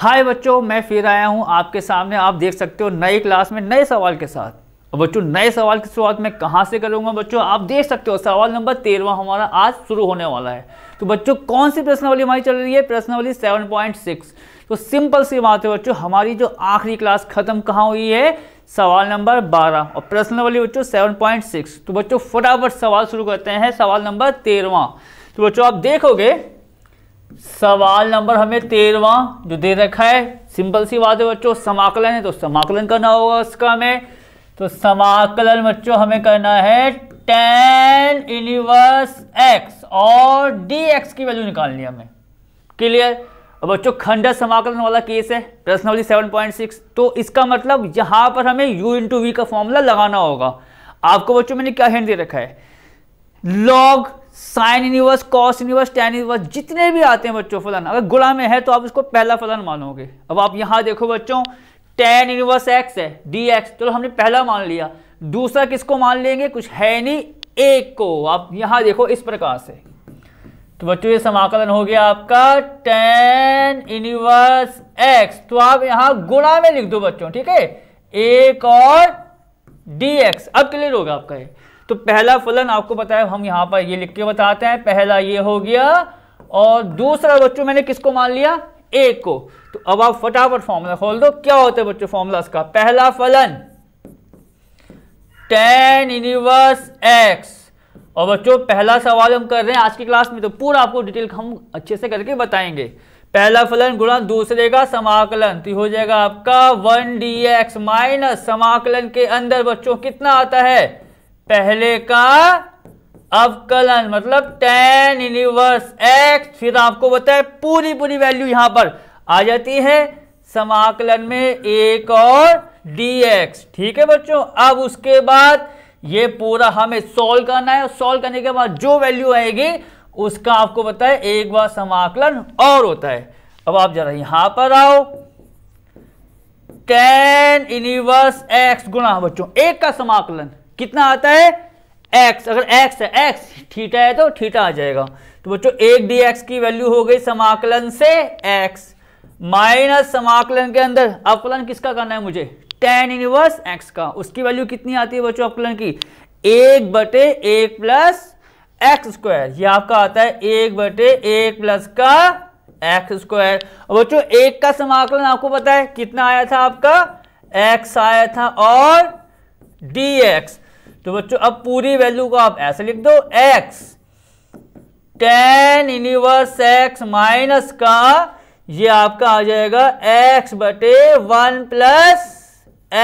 हाय बच्चों मैं फिर आया हूँ आपके सामने आप देख सकते हो नई क्लास में नए सवाल के साथ बच्चों नए सवाल की शुरुआत मैं कहाँ से करूंगा बच्चों आप देख सकते हो सवाल नंबर तेरवा हमारा आज शुरू होने वाला है तो बच्चों कौन सी प्रश्नवली हमारी चल रही है सेवन पॉइंट सिक्स तो सिंपल सी बात है बच्चों हमारी जो आखिरी क्लास खत्म कहाँ हुई है सवाल नंबर बारह और प्रश्नावली बच्चों सेवन तो बच्चों फटाफट सवाल शुरू करते हैं सवाल नंबर तेरवा तो बच्चों आप देखोगे सवाल नंबर हमें तेरवा जो दे रखा है सिंपल सी बात है बच्चों समाकलन है तो समाकलन करना होगा उसका हमें तो समाकलन बच्चों हमें करना है टेन इनिवर्स एक्स और डी एक्स की वैल्यू निकालनी है हमें क्लियर अब बच्चों खंड समाकलन वाला केस है प्रश्न वाली सेवन पॉइंट सिक्स तो इसका मतलब यहां पर हमें u इंटू वी का फॉर्मूला लगाना होगा आपको बच्चों मैंने क्या हैंड दे रखा है log sine inverse cos inverse tan inverse जितने भी आते हैं बच्चों फलन अगर गुणा में है तो आप उसको पहला फलन मानोगे अब आप यहां देखो बच्चों टेन यूनिवर्स एक्स है डी एक्स चलो तो हमने पहला मान लिया दूसरा किसको मान लेंगे कुछ है नहीं एक को आप यहां देखो इस प्रकार से तो बच्चों ये समाकलन हो गया आपका टेन यूनिवर्स एक्स तो आप यहाँ गुणा में लिख दो बच्चों ठीक है एक और डी एक्स अब क्लियर होगा आपका ये तो पहला फलन आपको बताया हम यहां पर ये लिख के बताते हैं पहला ये हो गया और दूसरा बच्चों मैंने किसको मान लिया ए को तो अब आप फटाफट फॉर्मूला खोल दो क्या होता है बच्चों फॉर्मूला इसका पहला फलन टेन यूनिवर्स एक्स और बच्चों पहला सवाल हम कर रहे हैं आज की क्लास में तो पूरा आपको डिटेल हम अच्छे से करके बताएंगे पहला फलन गुणा दूसरे का समाकलन तो हो जाएगा आपका वन डी एक्स माइनस समाकलन के अंदर बच्चों कितना आता है पहले का अवकलन मतलब टेन इनिवर्स एक्स फिर आपको बताए पूरी पूरी वैल्यू यहां पर आ जाती है समाकलन में एक और डी एक्स ठीक है बच्चों अब उसके बाद ये पूरा हमें सॉल्व करना है और सॉल्व करने के बाद जो वैल्यू आएगी उसका आपको बताए एक बार समाकलन और होता है अब आप जरा यहां पर आओ टेन इनिवर्स एक्स गुणा बच्चों एक का समाकलन कितना आता है एक्स अगर एक्स है एक्स थीटा है तो थीटा आ जाएगा तो बच्चों एक डी एक्स की वैल्यू हो गई समाकलन से एक्स माइनस समाकलन के अंदर अवकलन किसका करना है मुझे टेन इनवर्स एक्स का उसकी वैल्यू कितनी आती है बच्चों अवकलन की एक बटे एक प्लस एक्स स्क्वायर यह आपका आता है एक बटे एक प्लस का एक्स स्क्वायर और बच्चों एक का समाकलन आपको पता है कितना आया था आपका एक्स आया था और डी एक्स तो बच्चों अब पूरी वैल्यू को आप ऐसे लिख दो x tan inverse x minus का ये आपका आ जाएगा x बटे वन प्लस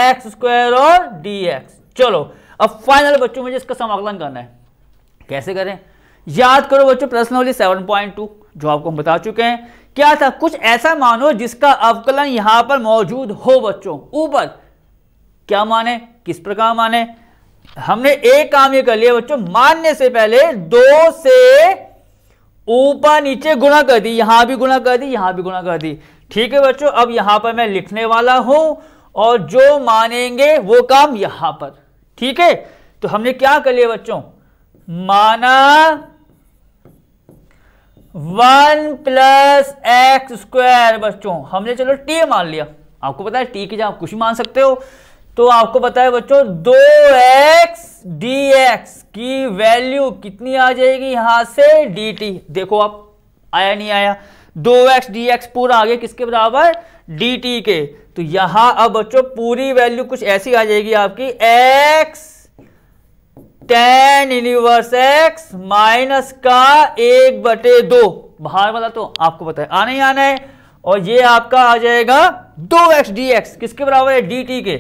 एक्स स्क्वायर और डी एक्स चलो अब फाइनल बच्चों मुझे इसका समाकलन करना है कैसे करें याद करो बच्चों प्रश्न वाली सेवन पॉइंट टू जो आपको हम बता चुके हैं क्या था कुछ ऐसा मानो जिसका अवकलन यहां पर मौजूद हो बच्चों ऊपर क्या माने किस प्रकार माने हमने एक काम ये कर लिया बच्चों मानने से पहले दो से ऊपर नीचे गुणा कर दी यहां भी गुणा कर दी यहां भी गुणा कर दी ठीक है बच्चों अब यहां पर मैं लिखने वाला हूं और जो मानेंगे वो काम यहां पर ठीक है तो हमने क्या कर लिया बच्चों माना वन प्लस एक्स स्क्वायर बच्चों हमने चलो टी मान लिया आपको पता है टी की जगह आप कुछ मान सकते हो तो आपको पता है बच्चों दो एक्स डी एक्स की वैल्यू कितनी आ जाएगी यहां से डी टी देखो आप आया नहीं आया दो एक्स डी एक्स पूरा आगे किसके बराबर डी टी के तो यहां अब बच्चों पूरी वैल्यू कुछ ऐसी आ जाएगी आपकी x tan inverse x minus का एक बटे दो बाहर वाला तो आपको पता है आना ही आना है और ये आपका आ जाएगा दो एक्स डी एक्स किसके बराबर है डी टी के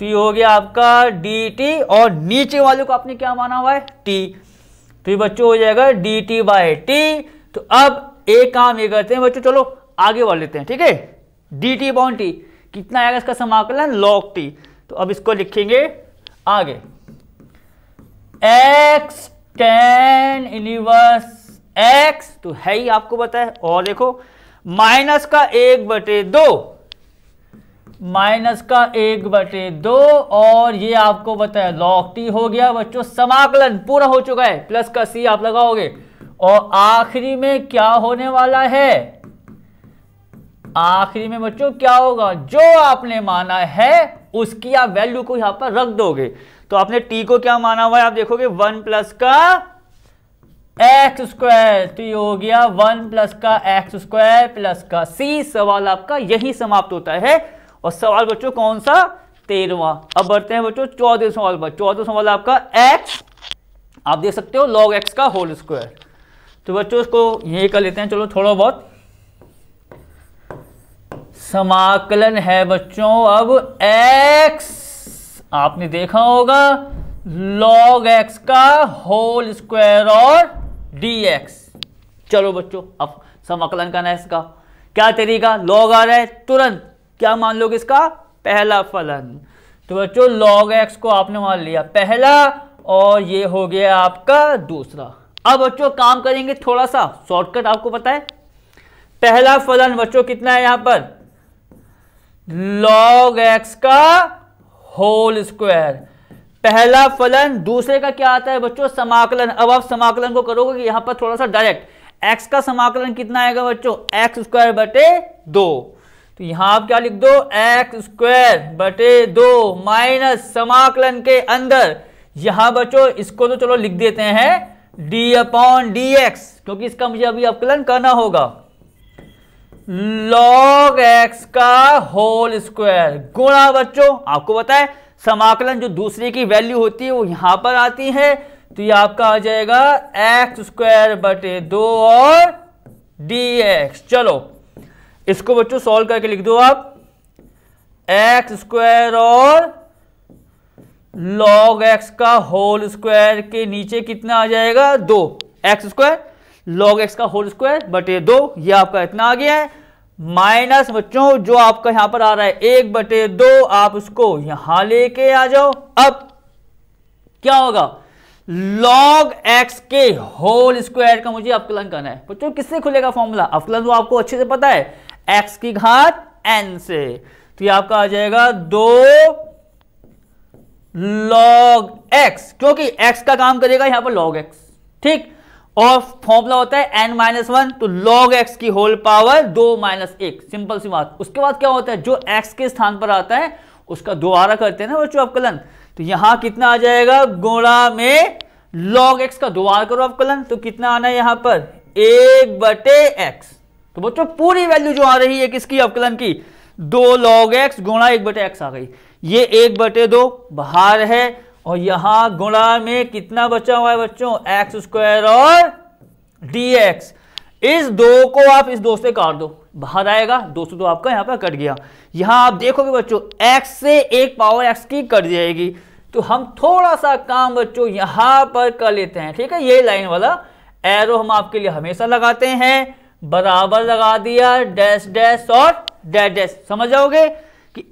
तो ये हो गया आपका डी टी और नीचे वाले को आपने क्या माना हुआ है टी तो ये बच्चों हो जाएगा डी टी बाय टी तो अब एक काम ये करते हैं बच्चों चलो आगे बढ़ लेते हैं ठीक है डी टी बाउंड टी कितना आएगा इसका समाकलन लॉग टी तो अब इसको लिखेंगे आगे एक्स टेन इनिवर्स एक्स तो है ही आपको पता है और देखो माइनस का एक बटे दो माइनस का एक बटे दो और ये आपको बताया लॉक टी हो गया बच्चों समाकलन पूरा हो चुका है प्लस का सी आप लगाओगे और आखिरी में क्या होने वाला है आखिरी में बच्चों क्या होगा जो आपने माना है उसकी आप वैल्यू को यहां पर रख दोगे तो आपने टी को क्या माना हुआ है आप देखोगे वन प्लस का एक्स स्क्वायर तो ये हो गया वन प्लस का एक्स स्क्वायर प्लस का सी सवाल आपका यही समाप्त होता है और सवाल बच्चों कौन सा तेरवा अब बढ़ते हैं बच्चों चौदह सवाल पर चौदह सवाल आपका एक्स आप देख सकते हो लॉग एक्स का होल स्क्वायर तो बच्चों इसको यही कर लेते हैं चलो थोड़ा बहुत समाकलन है बच्चों अब एक्स आपने देखा होगा लॉग एक्स का होल स्क्वायर और डी एक्स चलो बच्चों अब समाकलन करना है इसका क्या तरीका लॉग आ रहा है तुरंत क्या मान लोगे इसका पहला फलन तो बच्चों लॉग एक्स को आपने मान लिया पहला और ये हो गया आपका दूसरा अब बच्चों काम करेंगे थोड़ा सा शॉर्टकट आपको पता है पहला फलन बच्चों कितना है यहां पर लॉग एक्स का होल स्क्वायर पहला फलन दूसरे का क्या आता है बच्चों समाकलन अब आप समाकलन को करोगे कि यहां पर थोड़ा सा डायरेक्ट एक्स का समाकलन कितना आएगा बच्चों एक्स स्क्वायर बटे दो तो यहां आप क्या लिख दो एक्स स्क्वायर बटे दो माइनस समाकलन के अंदर यहां बच्चों इसको तो चलो लिख देते हैं डी अपॉन डी एक्स क्योंकि इसका मुझे अभी अवकलन करना होगा लॉग एक्स का होल स्क्वायर गुणा बच्चों आपको बताए समाकलन जो दूसरे की वैल्यू होती है वो यहां पर आती है तो ये आपका आ जाएगा एक्स स्क्वायर बटे दो और डी एक्स चलो इसको बच्चों सॉल्व करके लिख दो आप एक्स स्क्वायर और लॉग एक्स का होल स्क्वायर के नीचे कितना आ जाएगा दो एक्स स्क्वायर लॉग एक्स का होल स्क्वायर बटे दो ये आपका इतना आ गया है माइनस बच्चों जो आपका यहां पर आ रहा है एक बटे दो आप उसको यहां लेके आ जाओ अब क्या होगा लॉग एक्स के होल स्क्वायर का मुझे अवकलन करना है बच्चों किससे खुलेगा फॉर्मूला अवकलन वो आपको अच्छे से पता है एक्स की घात एन से तो ये आपका आ जाएगा दो लॉग एक्स क्योंकि एक्स का काम करेगा यहां पर लॉग एक्स ठीक और फॉर्मूला होता है n माइनस वन तो log एक्स की होल पावर दो माइनस एक सिंपल सी बात उसके बाद क्या होता है जो एक्स के स्थान पर आता है उसका दोबारा करते हैं ना बच्चों अवकलन तो यहां कितना आ जाएगा गुणा में लॉग एक्स का दोबारा करो अवकलन तो कितना आना है यहां पर एक बटे एक्स तो बच्चों पूरी वैल्यू जो आ रही है किसकी अवकलन की दो लॉग एक्स गुणा एक बटे एक्स आ गई ये एक बटे दो बाहर है और यहां गुणा में कितना बचा हुआ है बच्चों एक्स स्क्वायर और डी एक्स इस दो को आप इस दो से काट दो बाहर आएगा दो सौ दो आपका यहां पर कट गया यहां आप देखोगे बच्चों एक्स से एक पावर एक्स की कट जाएगी तो हम थोड़ा सा काम बच्चों यहां पर कर लेते हैं ठीक है ये लाइन वाला एरो हम आपके लिए हमेशा लगाते हैं बराबर लगा दिया डैश डैश और डैड डैश समझ जाओगे कि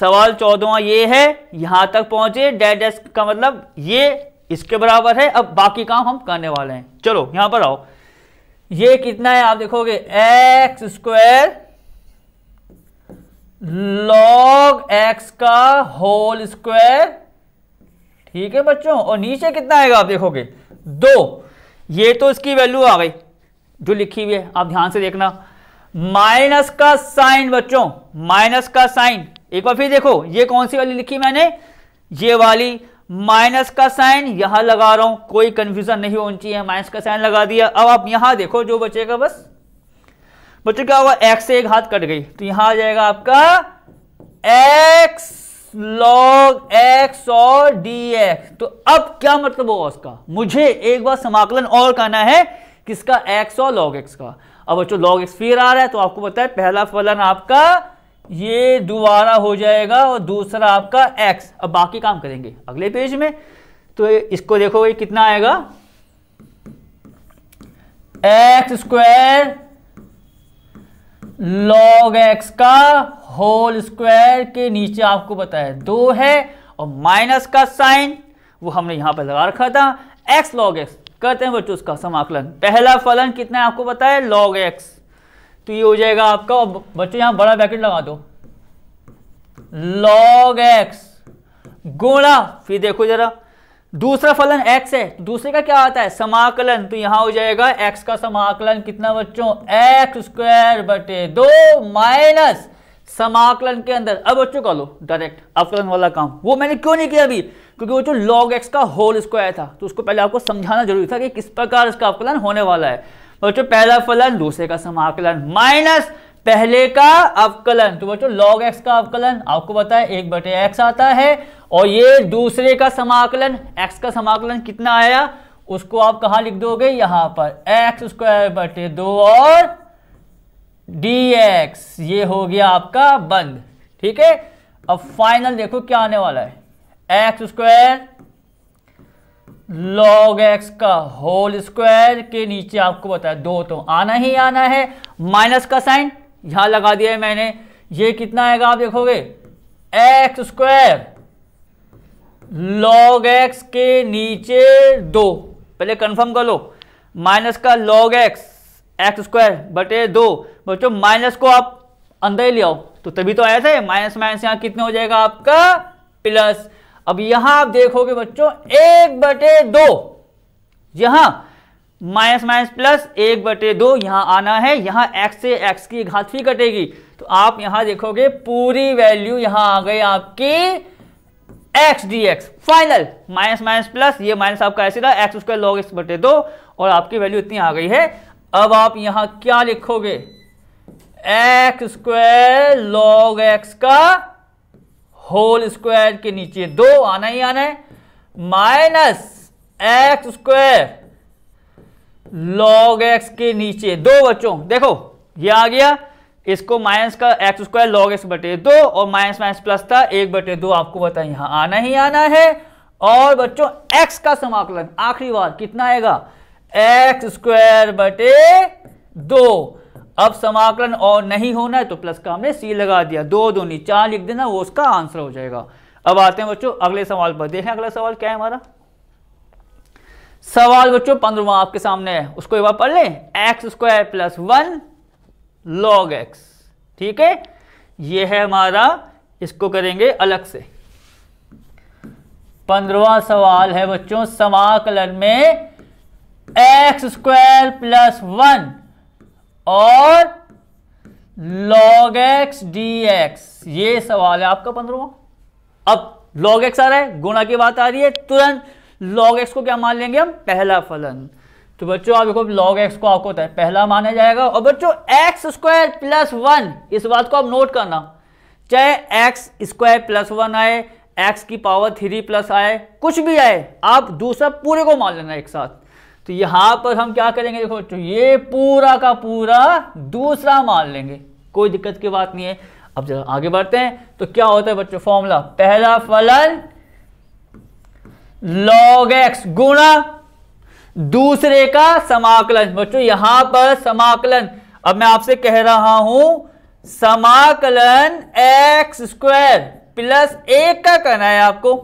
सवाल चौदवा ये है यहां तक पहुंचे डैड डैश का मतलब ये इसके बराबर है अब बाकी काम हम करने वाले हैं चलो यहां पर आओ ये कितना है आप देखोगे एक्स स्क्वायर लॉग एक्स का होल स्क्वायर ठीक है बच्चों और नीचे कितना आएगा आप देखोगे दो ये तो इसकी वैल्यू आ गई जो लिखी हुई है आप ध्यान से देखना माइनस का साइन बच्चों माइनस का साइन एक बार फिर देखो ये कौन सी वाली लिखी मैंने ये वाली माइनस का साइन यहां लगा रहा हूं कोई कंफ्यूजन नहीं होनी चाहिए माइनस का साइन लगा दिया अब आप यहां देखो जो बचेगा बस बच्चों क्या हुआ एक्स से एक हाथ कट गई तो यहां आ जाएगा आपका एक्स लॉग एक्स और डी एक्स तो अब क्या मतलब होगा उसका मुझे एक बार समाकलन और करना है किसका एक्स और लॉग एक्स का अब बच्चों लॉग एक्स फिर आ रहा है तो आपको पता है पहला फलन आपका ये दोबारा हो जाएगा और दूसरा आपका एक्स अब बाकी काम करेंगे अगले पेज में तो इसको देखो ये कितना आएगा एक्स स्क्वायर लॉग एक्स का होल स्क्वायर के नीचे आपको पता है दो है और माइनस का साइन वो हमने यहां पर लगा रखा था एक्स लॉग एक्स करते हैं बच्चों उसका समाकलन पहला फलन कितना है आपको पता है लॉग एक्स तो ये हो जाएगा आपका बच्चों यहां बड़ा ब्रैकेट लगा दो लॉग एक्स गुणा फिर देखो जरा दूसरा फलन x है तो दूसरे का क्या आता है समाकलन तो यहां हो जाएगा x का समाकलन कितना बच्चों एक्स स्क्वायर बटे दो माइनस समाकलन के अंदर अब बच्चों का लो डायरेक्ट अवकलन वाला काम वो मैंने क्यों नहीं किया अभी क्योंकि वो जो लॉग एक्स का होल स्क्वायर था तो उसको पहले आपको समझाना जरूरी था कि किस प्रकार इसका अवकलन होने वाला है तो बच्चों पहला फलन दूसरे का समाकलन माइनस पहले का अवकलन तो बच्चों लॉग एक्स का अवकलन आपको पता है एक बटे एक्स आता है और ये दूसरे का समाकलन एक्स का समाकलन कितना आया उसको आप कहा लिख दोगे यहां पर एक्स स्क्वायर बटे दो और डी एक्स ये हो गया आपका बंद ठीक है अब फाइनल देखो क्या आने वाला है एक्स स्क्वायर लॉग एक्स का होल स्क्वायर के नीचे आपको बताया दो तो आना ही आना है माइनस का साइन यहां लगा दिया है मैंने ये कितना आएगा आप देखोगे एक्स स्क्वायर लॉग एक्स के नीचे दो पहले कंफर्म कर लो माइनस का लॉग एक्स एक्स स्क्वायर बटे दो बच्चों माइनस को आप अंदर ही ले आओ तो तभी तो आया था माइनस माइनस यहां कितने हो जाएगा आपका प्लस अब यहां आप देखोगे बच्चों एक बटे दो यहां माइनस माइनस प्लस एक बटे दो यहां आना है यहां x से x की घात भी कटेगी तो आप यहां देखोगे पूरी वैल्यू यहां आ गई आपकी d x final minus minus plus ये माइनस आपका ऐसे रहा एक्स स्क्वायर लॉग एक्स बटे दो और आपकी वैल्यू इतनी आ गई है अब आप यहां क्या लिखोगे एक्स स्क्वायर लॉग एक्स का होल स्क्वायर के नीचे दो आना ही आना है minus x square log x के नीचे दो बच्चों देखो ये आ गया इसको माइनस का एक्स स्क्वायर लॉग एक्स बटे दो और माइनस माइनस प्लस था एक बटे दो आपको पता यहां आना ही आना है और बच्चों एक्स का समाकलन आखिरी बार कितना आएगा एक्स स्क्वायर बटे दो अब समाकलन और नहीं होना है तो प्लस का हमने सी लगा दिया दो नहीं चार लिख देना वो उसका आंसर हो जाएगा अब आते हैं बच्चों अगले सवाल पर देखें अगला सवाल क्या है हमारा सवाल बच्चों पंद्रवा आपके सामने है उसको एक बार पढ़ लें x square plus one log x ठीक है ये है हमारा इसको करेंगे अलग से पंद्रवा सवाल है बच्चों समाकलन में एक्स स्क्वायर प्लस वन और log x dx ये सवाल है आपका पंद्रह अब log x आ रहा है गुणा की बात आ रही है तुरंत log x को क्या मान लेंगे हम पहला फलन तो बच्चों आप देखो log x को आपको होता है पहला माना जाएगा और बच्चों एक्स स्क्वायर प्लस वन इस बात को आप नोट करना चाहे एक्स स्क्वायर प्लस वन आए एक्स की पावर थ्री प्लस आए कुछ भी आए आप दूसरा पूरे को मान लेना एक साथ तो यहां पर हम क्या करेंगे देखो तो ये पूरा का पूरा दूसरा मान लेंगे कोई दिक्कत की बात नहीं है अब जब आगे बढ़ते हैं तो क्या होता है बच्चों फॉर्मूला पहला फलन लॉग एक्स गुणा दूसरे का समाकलन बच्चों यहां पर समाकलन अब मैं आपसे कह रहा हूं समाकलन एक्स स्क्वायर प्लस एक का करना है आपको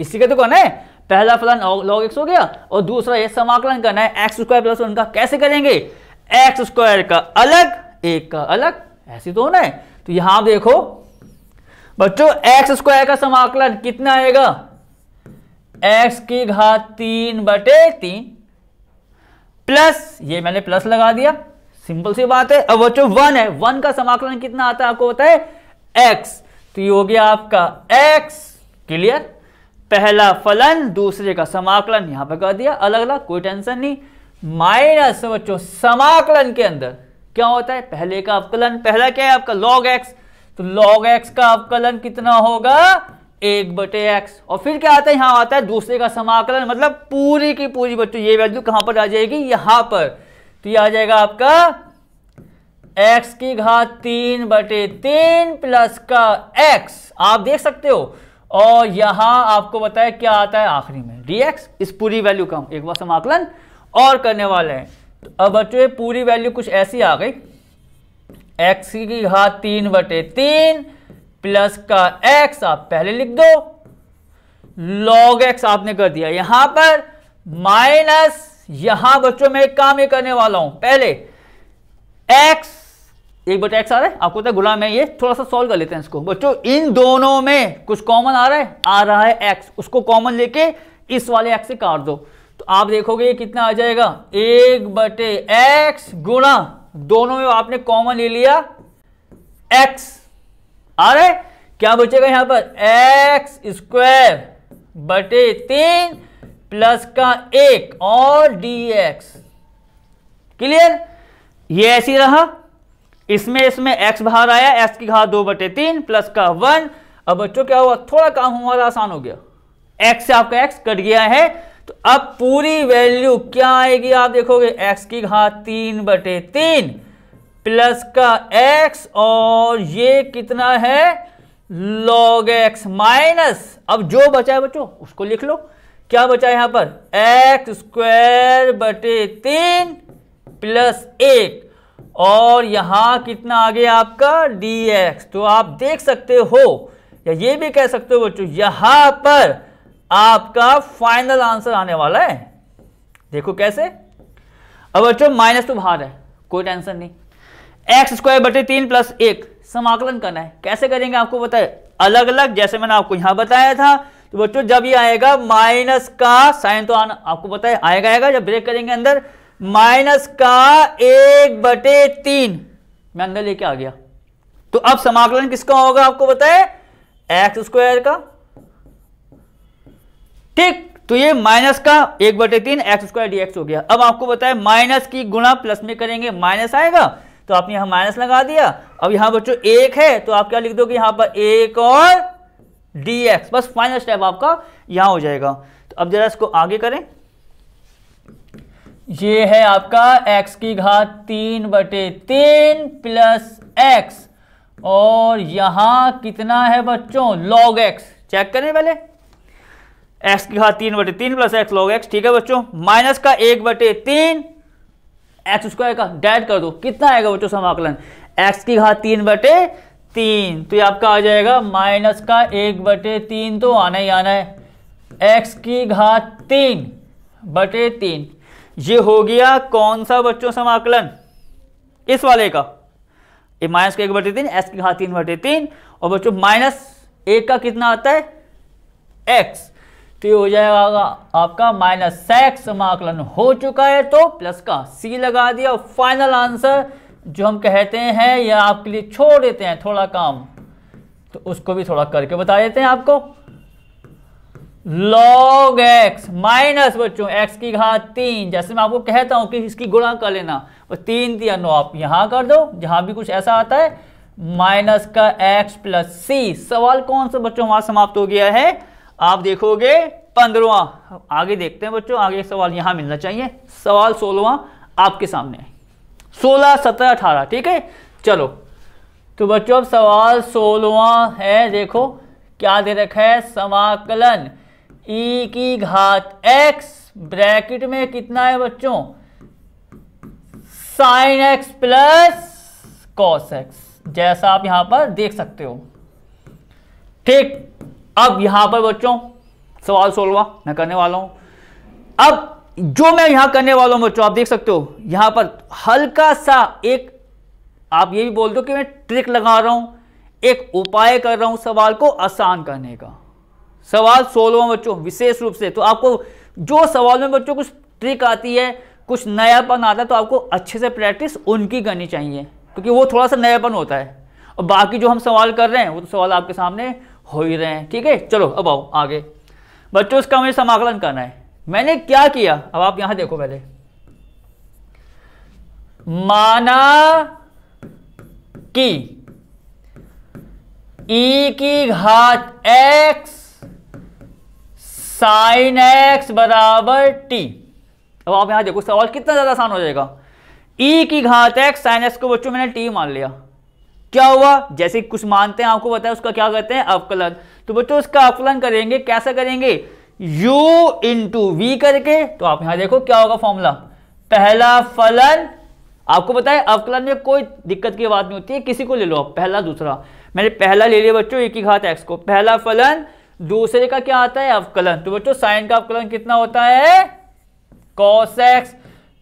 इसी का तो करना है पहला फलन लॉग एक्स हो गया और दूसरा ये समाकलन करना है एक्स स्क्वायर प्लस वन का कैसे करेंगे एक्स स्क्वायर का अलग एक का अलग ऐसे तो होना है तो यहां देखो बच्चों एक्स स्क्वायर का समाकलन कितना आएगा एक्स की घात तीन बटे तीन प्लस ये मैंने प्लस लगा दिया सिंपल सी बात है अब बच्चों वन है वन का समाकलन कितना आता है आपको बताए एक्स तो ये हो गया आपका एक्स क्लियर पहला फलन दूसरे का समाकलन यहां पर कर दिया अलग अलग कोई टेंशन नहीं माइनस बच्चों समाकलन के अंदर क्या होता है पहले का अवकलन पहला क्या है आपका लॉग एक्स तो लॉग एक्स का अवकलन कितना होगा एक बटे एक्स और फिर क्या आता है यहां आता है दूसरे का समाकलन मतलब पूरी की पूरी बच्चों ये वैल्यू कहां पर आ जाएगी यहां पर तो ये आ जाएगा आपका एक्स की घात तीन बटे तीन प्लस का एक्स आप देख सकते हो और यहां आपको बताया क्या आता है आखिरी में dx इस पूरी वैल्यू का एक बार समाकलन और करने वाले हैं तो अब बच्चों पूरी वैल्यू कुछ ऐसी आ गई x की घात तीन बटे तीन प्लस का x आप पहले लिख दो log x आपने कर दिया यहां पर माइनस यहां बच्चों में एक काम ये करने वाला हूं पहले x एक बटा एक्स आ रहा है आपको पता है गुलाम है ये थोड़ा सा सॉल्व कर लेते हैं इसको बच्चों इन दोनों में कुछ कॉमन आ रहा है आ रहा है एक्स उसको कॉमन लेके इस वाले एक्स से काट दो तो आप देखोगे कितना आ जाएगा एक बटे एक्स गुणा दोनों में आपने कॉमन ले लिया एक्स आ रहा है क्या बचेगा यहां पर एक्स स्क्वायर बटे तीन प्लस का एक और डी एक्स क्लियर ये ऐसी रहा इसमें इसमें x बाहर आया x की घात दो बटे तीन प्लस का वन अब बच्चों क्या हुआ थोड़ा काम हमारा आसान हो गया x से आपका x कट गया है तो अब पूरी वैल्यू क्या आएगी आप देखोगे x की घात तीन बटे तीन प्लस का x और ये कितना है log x माइनस अब जो बचा है बच्चों उसको लिख लो क्या बचा है यहां पर एक्स स्क्वायर बटे तीन प्लस एक और यहाँ कितना आ गया आपका डी एक्स तो आप देख सकते हो या ये भी कह सकते हो बच्चों यहाँ पर आपका फाइनल आंसर आने वाला है देखो कैसे अब बच्चों माइनस तो बाहर है कोई टेंशन नहीं एक्स स्क्वायर बटे तीन प्लस एक समाकलन करना है कैसे करेंगे आपको बताए अलग अलग जैसे मैंने आपको यहां बताया था तो बच्चों जब ये आएगा माइनस का साइन तो आना आपको बताए आएगा आएगा जब ब्रेक करेंगे अंदर माइनस का एक बटे तीन मैं अंदर लेके आ गया तो अब समाकलन किसका होगा आपको बताए एक्स स्क्वायर का ठीक तो ये माइनस का एक बटे तीन एक्स स्क्वायर डी हो गया अब आपको बताए माइनस की गुणा प्लस में करेंगे माइनस आएगा तो आपने यहां माइनस लगा दिया अब यहां बच्चों एक है तो आप क्या लिख दोगे यहां पर एक और डी बस फाइनल स्टेप आपका यहां हो जाएगा तो अब जरा इसको आगे करें ये है आपका x की घात तीन बटे तीन प्लस एक्स और यहां कितना है बच्चों log x चेक करें पहले x की घात तीन बटे तीन प्लस एक्स लॉग एक्स ठीक है बच्चों माइनस का एक बटे तीन एक्स स्क्वायर का डेड कर दो कितना आएगा बच्चों समाकलन एक्स की घात तीन बटे तीन तो ये आपका आ जाएगा माइनस का एक बटे तीन तो आना ही आना है एक्स की घात तीन बटे तीन ये हो गया कौन सा बच्चों समाकलन इस वाले का ए माइनस का एक बटे तीन एस की घात तीन बटे तीन और बच्चों माइनस एक का कितना आता है एक्स तो ये हो जाएगा आपका माइनस एक्स समाकलन हो चुका है तो प्लस का सी लगा दिया और फाइनल आंसर जो हम कहते हैं या आपके लिए छोड़ देते हैं थोड़ा काम तो उसको भी थोड़ा करके बता देते हैं आपको लॉग एक्स माइनस बच्चों एक्स की घात तीन जैसे मैं आपको कहता हूं कि इसकी गुणा कर लेना और तीन दिया नो आप यहां कर दो जहां भी कुछ ऐसा आता है माइनस का एक्स प्लस सी सवाल कौन सा बच्चों हमारा समाप्त हो गया है आप देखोगे पंद्रवा आगे देखते हैं बच्चों आगे सवाल यहां मिलना चाहिए सवाल सोलवा आपके सामने सोलह सत्रह अठारह ठीक है चलो तो बच्चों अब सवाल सोलवा है देखो क्या दे रखा है समाकलन e की घात एक्स ब्रैकेट में कितना है बच्चों sine x plus cos x जैसा आप यहां पर देख सकते हो ठीक अब यहां पर बच्चों सवाल सोलवा मैं करने वाला हूं अब जो मैं यहां करने वाला हूं बच्चों आप देख सकते हो यहां पर हल्का सा एक आप ये भी बोल दो कि मैं ट्रिक लगा रहा हूं एक उपाय कर रहा हूं सवाल को आसान करने का सवाल सोलवा बच्चों विशेष रूप से तो आपको जो सवाल में बच्चों कुछ ट्रिक आती है कुछ नयापन आता है तो आपको अच्छे से प्रैक्टिस उनकी करनी चाहिए क्योंकि वो थोड़ा सा नयापन होता है और बाकी जो हम सवाल कर रहे हैं वो तो सवाल आपके सामने हो ही रहे हैं ठीक है चलो अब आओ आगे बच्चों इसका मुझे समाकलन करना है मैंने क्या किया अब आप यहां देखो पहले माना की ई e की घात एक्स साइन एक्स बराबर टी अब आप यहां देखो सवाल कितना ज्यादा आसान हो जाएगा ई e की घात एक्स साइन एक्स को बच्चों मैंने टी मान लिया क्या हुआ जैसे कुछ मानते हैं आपको पता है उसका क्या कहते हैं अवकलन तो बच्चों उसका अवकलन करेंगे कैसा करेंगे u इंटू वी करके तो आप यहां देखो क्या होगा फॉर्मूला पहला फलन आपको पता है अवकलन में कोई दिक्कत की बात नहीं होती है किसी को ले लो आप पहला दूसरा मैंने पहला ले लिया बच्चों एक e ही घात एक्स को पहला फलन दूसरे का क्या आता है अवकलन तो बच्चों साइन का अवकलन कितना होता है कॉस एक्स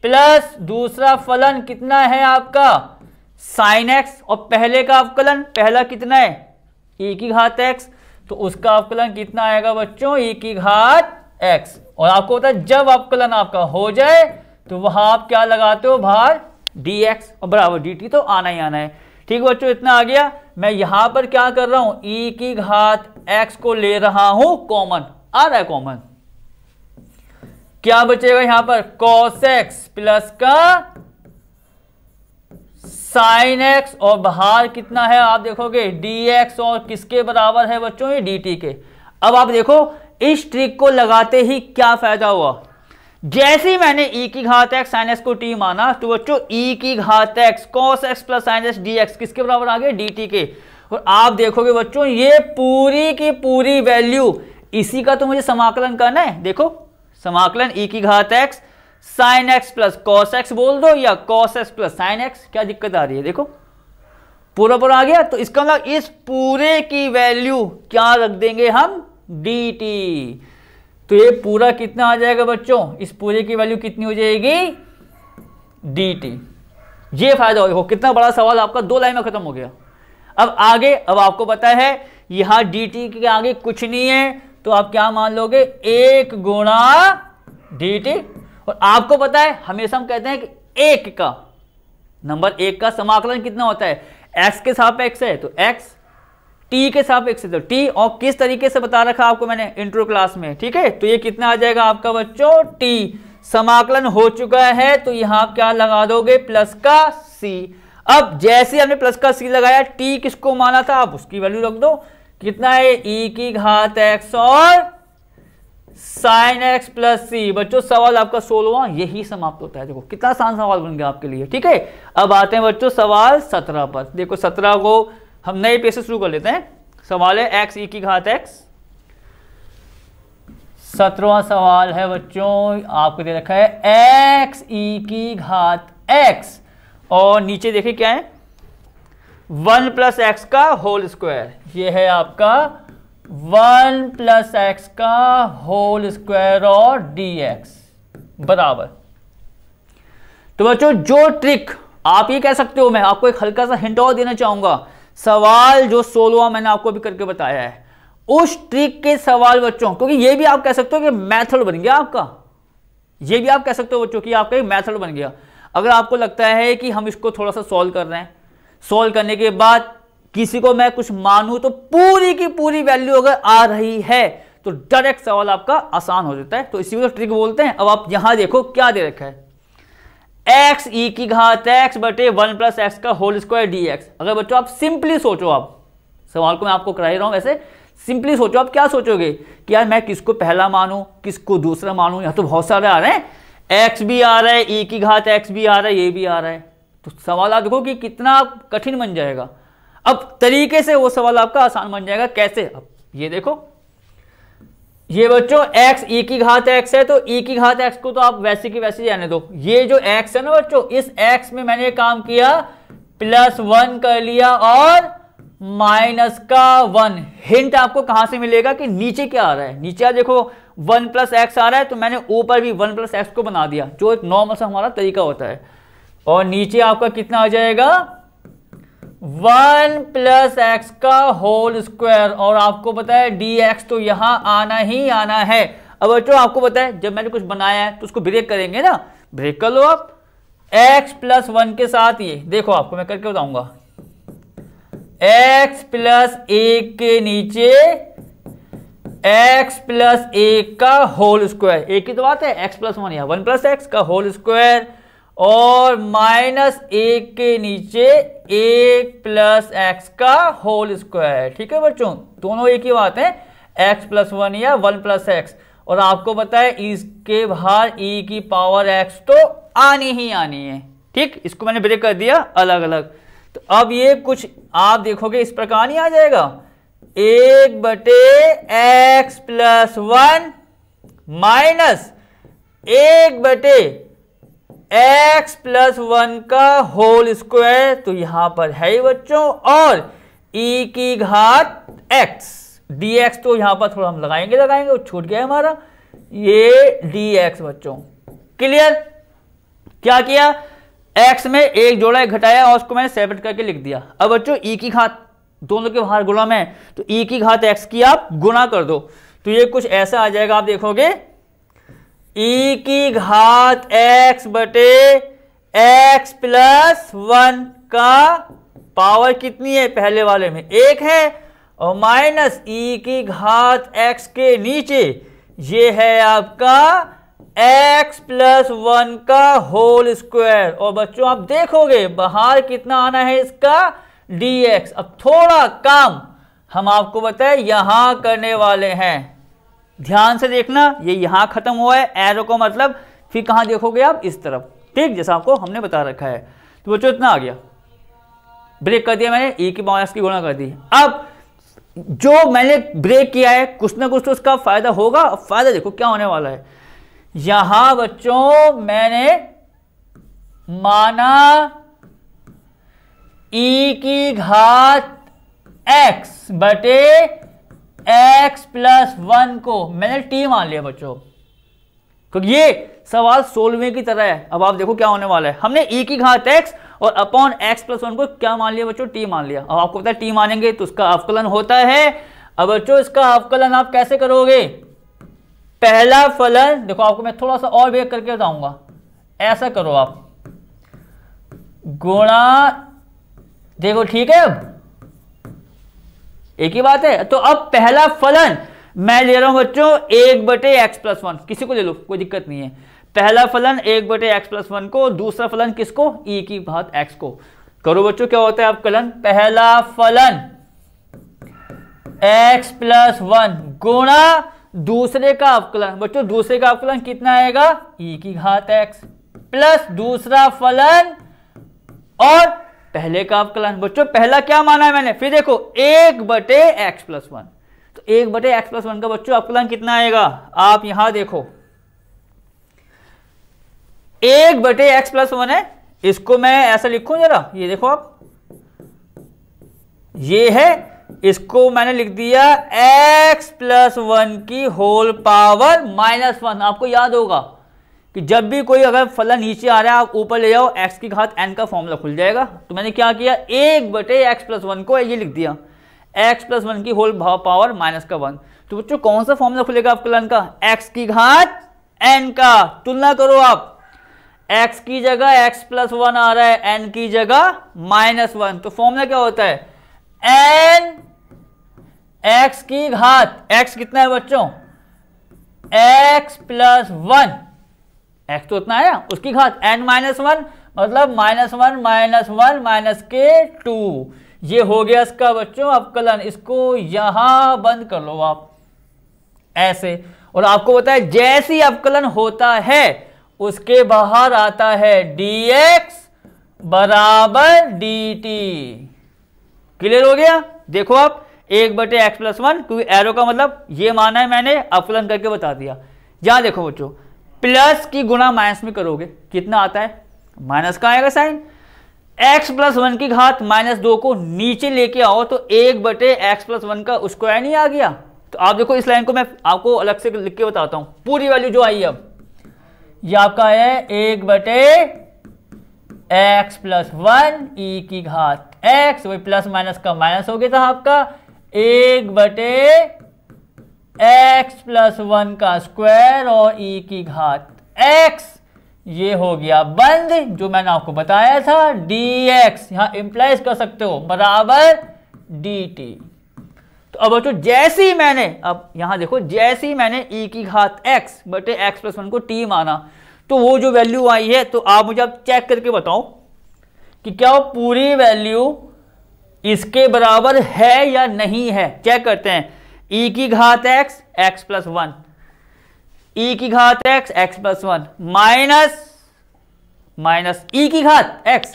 प्लस दूसरा फलन कितना है आपका साइन एक्स और पहले का अवकलन पहला कितना है ई e की घात एक्स तो उसका अवकलन कितना आएगा बच्चों ई e की घात एक्स और आपको पता है जब अवकलन आपका हो जाए तो वहां आप क्या लगाते हो भार डी एक्स और बराबर डी टी तो आना ही आना है ठीक बच्चों इतना आ गया मैं यहां पर क्या कर रहा हूं ई e की घात एक्स को ले रहा हूं कॉमन आ रहा है कॉमन क्या बचेगा यहां पर कॉस एक्स प्लस का साइन एक्स और बाहर कितना है आप देखोगे डी एक्स और किसके बराबर है बच्चों ये डी टी के अब आप देखो इस ट्रिक को लगाते ही क्या फायदा हुआ जैसे ही मैंने e की घात x साइन एक्स को t माना तो बच्चों e की घात x cos x plus sine x d x किसके बराबर आ गए डी टी के और आप देखोगे बच्चों ये पूरी की पूरी वैल्यू इसी का तो मुझे समाकलन करना है देखो समाकलन ई e की घात x sine x plus cos x बोल दो या cos x plus sine x क्या दिक्कत आ रही है देखो पूरा पूरा आ गया तो इसका मतलब इस पूरे की वैल्यू क्या रख देंगे हम डी टी तो ये पूरा कितना आ जाएगा बच्चों इस पूरे की वैल्यू कितनी हो जाएगी डी टी ये फायदा हो कितना बड़ा सवाल आपका दो लाइन में खत्म हो गया अब आगे अब आपको पता है यहां डी टी के आगे कुछ नहीं है तो आप क्या मान लोगे एक गुणा डी टी और आपको पता है हमेशा हम कहते हैं कि एक का नंबर एक का समाकलन कितना होता है एक्स के सापेक्ष है तो एक्स टी के सापेक्ष है तो टी और किस तरीके से बता रखा आपको मैंने इंट्रो क्लास में ठीक है तो ये कितना आ जाएगा आपका बच्चों टी समाकलन हो चुका है तो यहां क्या लगा दोगे प्लस का सी अब जैसे हमने प्लस का सी लगाया टी किसको माना था आप उसकी वैल्यू रख दो कितना है ई e की घात एक्स और साइन एक्स प्लस सी बच्चों सवाल आपका सोलवा यही समाप्त होता है देखो कितना आसान सवाल बन गया आपके लिए ठीक है अब आते हैं बच्चों सवाल सत्रह पर देखो सत्रह को हम नए पे से शुरू कर लेते हैं सवाल है एक्स ई e की घात एक्स सत्रवा सवाल है बच्चों आपको दे रखा है एक्स ई e की घात एक्स और नीचे देखिए क्या है वन प्लस एक्स का होल स्क्वायर ये है आपका वन प्लस एक्स का होल स्क्वायर और डी एक्स बराबर तो बच्चों जो ट्रिक आप ये कह सकते हो मैं आपको एक हल्का सा हिंट और देना चाहूंगा सवाल जो सोलवा मैंने आपको अभी करके बताया है उस ट्रिक के सवाल बच्चों क्योंकि ये भी आप कह सकते हो कि मेथड बन गया आपका ये भी आप कह सकते हो बच्चों कि आपका एक मेथड बन गया अगर आपको लगता है कि हम इसको थोड़ा सा सॉल्व कर रहे हैं सॉल्व करने के बाद किसी को मैं कुछ मानूं तो पूरी की पूरी वैल्यू अगर आ रही है तो डायरेक्ट सवाल आपका आसान हो जाता है तो इसी को ट्रिक तो बोलते हैं अब आप यहां देखो क्या दे रखा है एक्स ई e की घात एक्स बटे वन प्लस एक्स का होल स्क्वायर डी एक्स अगर बच्चों आप सिंपली सोचो आप सवाल को मैं आपको करा ही रहा हूं वैसे सिंपली सोचो आप क्या सोचोगे कि यार मैं किसको पहला मानू किसको दूसरा मानू यहाँ तो बहुत सारे आ रहे हैं एक्स भी आ रहा है ई e की घात एक्स भी आ रहा है ये भी आ रहा है तो सवाल देखो कि कितना कठिन बन जाएगा अब तरीके से वो सवाल आपका आसान बन जाएगा कैसे अब ये देखो ये बच्चों x e की घात x है तो e की घात x को तो आप वैसे की वैसे जाने दो ये जो x है ना बच्चों इस x में मैंने काम किया प्लस वन कर लिया और माइनस का वन हिंट आपको कहां से मिलेगा कि नीचे क्या आ रहा है नीचे देखो वन प्लस एक्स आ रहा है तो मैंने ऊपर भी वन प्लस एक्स को बना दिया जो एक नॉर्मल सा हमारा तरीका होता है और नीचे आपका कितना आ जाएगा वन प्लस एक्स का होल स्क्वायर और आपको पता है डी एक्स तो यहां आना ही आना है अब बच्चों आपको पता है जब मैंने कुछ बनाया है तो उसको ब्रेक करेंगे ना ब्रेक कर लो आप एक्स प्लस वन के साथ ये देखो आपको मैं करके बताऊंगा एक्स प्लस एक के नीचे एक्स प्लस ए का होल स्क्वायर एक ही तो बात है एक्स प्लस वन या वन प्लस एक्स का होल स्क्वायर और माइनस ए के नीचे ए प्लस एक्स का होल स्क्वायर ठीक है बच्चों दोनों एक ही बात है एक्स प्लस वन या वन प्लस एक्स और आपको पता है इसके बाहर ई की पावर एक्स तो आनी ही आनी है ठीक इसको मैंने ब्रेक कर दिया अलग अलग तो अब ये कुछ आप देखोगे इस प्रकार नहीं आ जाएगा एक बटे एक्स प्लस वन माइनस एक बटे एक्स प्लस वन का होल स्क्वायर तो यहां पर है ही बच्चों और ई e की घात एक्स डी एक्स तो यहां पर थोड़ा हम लगाएंगे लगाएंगे वो छूट गया हमारा ये डी एक्स बच्चों क्लियर क्या किया एक्स में एक जोड़ा एक घटाया और उसको मैंने सेपरेट करके लिख दिया अब बच्चों ई e की घात दोनों के बाहर गुणा में तो ई की घात एक्स की आप गुणा कर दो तो ये कुछ ऐसा आ जाएगा आप देखोगे ई की घात एक्स बटे एक्स प्लस वन का पावर कितनी है पहले वाले में एक है और माइनस ई की घात एक्स के नीचे ये है आपका एक्स प्लस वन का होल स्क्वायर और बच्चों आप देखोगे बाहर कितना आना है इसका dx अब थोड़ा काम हम आपको बताए यहां करने वाले हैं ध्यान से देखना ये यहां ख़त्म हुआ है एरो को मतलब फिर कहां देखोगे आप इस तरफ ठीक जैसा आपको हमने बता रखा है तो बच्चों इतना आ गया ब्रेक कर दिया मैंने ई e की माइनस की गुणा कर दी अब जो मैंने ब्रेक किया है कुछ ना कुछ तो उसका फ़ायदा होगा फ़ायदा देखो क्या होने वाला है यहां बच्चों मैंने माना e की घात एक्स बटे एक्स प्लस वन को मैंने टी मान लिया बच्चों क्योंकि ये सवाल सोलवे की तरह है अब आप देखो क्या होने वाला है हमने ई e की घात एक्स और अपॉन एक्स प्लस वन को क्या मान लिया बच्चों टी मान लिया अब आपको पता है टी मानेंगे तो उसका अवकलन होता है अब बच्चों इसका अवकलन आप कैसे करोगे पहला फलन देखो आपको मैं थोड़ा सा और वेग करके बताऊंगा ऐसा करो आप गुणा देखो ठीक है अब एक ही बात है तो अब पहला फलन मैं ले रहा हूं बच्चों एक बटे एक्स प्लस वन किसी को ले लो कोई दिक्कत नहीं है पहला फलन एक बटे एक्स प्लस वन को दूसरा फलन किसको ई e की घात एक्स को करो बच्चों क्या होता है अवकलन पहला फलन x प्लस वन गुणा दूसरे का अवकलन बच्चों दूसरे का अवकलन कितना आएगा e की घात x प्लस दूसरा फलन और पहले का अवकलन बच्चों पहला क्या माना है मैंने फिर देखो एक बटे एक्स प्लस वन तो एक बटे एक्स प्लस वन का बच्चों अवकलन कितना आएगा आप यहां देखो एक बटे एक्स प्लस वन है इसको मैं ऐसा लिखूं जरा ये देखो आप ये है इसको मैंने लिख दिया एक्स प्लस वन की होल पावर माइनस वन आपको याद होगा कि जब भी कोई अगर फलन नीचे आ रहा है आप ऊपर ले जाओ एक्स की घात एन का फॉर्मूला खुल जाएगा तो मैंने क्या किया एक बटे एक्स प्लस वन को ये लिख दिया एक्स प्लस वन की होल भाव पावर माइनस का वन तो बच्चों कौन सा फॉर्मूला खुलेगा अवकलन का एक्स की घात एन का तुलना करो आप एक्स की जगह एक्स प्लस वन आ रहा है एन की जगह माइनस वन तो फॉर्मूला क्या होता है एन एक्स की घात एक्स कितना है बच्चों एक्स प्लस वन एक्स तो उतना आया उसकी घात एन माइनस वन मतलब minus one minus one minus के टू ये हो गया इसका बच्चों अवकलन इसको यहां बंद कर लो आप ऐसे और आपको बताया जैसे ही अवकलन होता है उसके बाहर आता है एक्स बराबर टी क्लियर हो गया देखो आप एक बटे एक्स प्लस वन क्योंकि एरो का मतलब ये माना है मैंने अवकलन करके बता दिया यहां देखो बच्चों प्लस की गुणा माइनस में करोगे कितना आता है माइनस का आएगा साइन एक्स प्लस वन की घात माइनस दो को नीचे लेके आओ तो एक बटे एक्स प्लस वन का स्क्वायर नहीं आ गया तो आप देखो इस लाइन को मैं आपको अलग से लिख के बताता हूं पूरी वैल्यू जो आई अब ये आपका है एक बटे x plus one e e की घात एक्स वही प्लस माइनस का माइनस हो गया था आपका एक बटे x प्लस वन का स्क्वायर और e की घात x ये हो गया बंद जो मैंने आपको बताया था डी एक्स यहां इंप्लाइज कर सकते हो बराबर डी टी तो अब बच्चों जैसे ही मैंने अब यहां देखो जैसे ही मैंने e की घात x बटे x प्लस वन को t माना तो वो जो वैल्यू आई है तो आप मुझे अब चेक करके बताओ कि क्या वो पूरी वैल्यू इसके बराबर है या नहीं है चेक करते हैं ई e की घात x x plus one e की घात x x plus one minus minus e की घात एक्स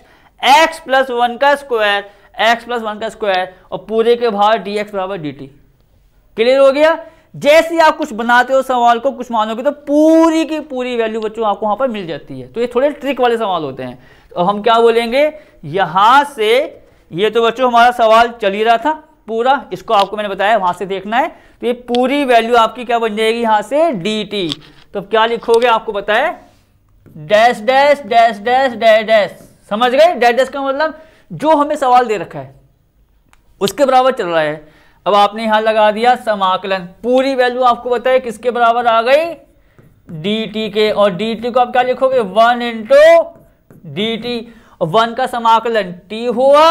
एक्स प्लस वन का स्क्वायर एक्स प्लस वन का स्क्वायर और पूरे के भाव डी एक्स बराबर डी टी क्लियर हो गया जैसे आप कुछ बनाते हो सवाल को कुछ मानोगे तो पूरी की पूरी वैल्यू बच्चों आपको वहां पर मिल जाती है तो ये थोड़े ट्रिक वाले सवाल होते हैं तो हम क्या बोलेंगे यहां से ये तो बच्चों हमारा सवाल चल ही रहा था पूरा इसको आपको मैंने बताया वहां से देखना है तो ये पूरी वैल्यू आपकी क्या बन जाएगी यहां से डी टी तो क्या लिखोगे आपको बताए dash dash dash dash dash dash समझ गए डैश डैश का मतलब जो हमें सवाल दे रखा है उसके बराबर चल रहा है अब आपने यहां लगा दिया समाकलन पूरी वैल्यू आपको बताए किसके बराबर आ गई डी टी के और डी टी को आप क्या लिखोगे one into d t one का समाकलन टी हुआ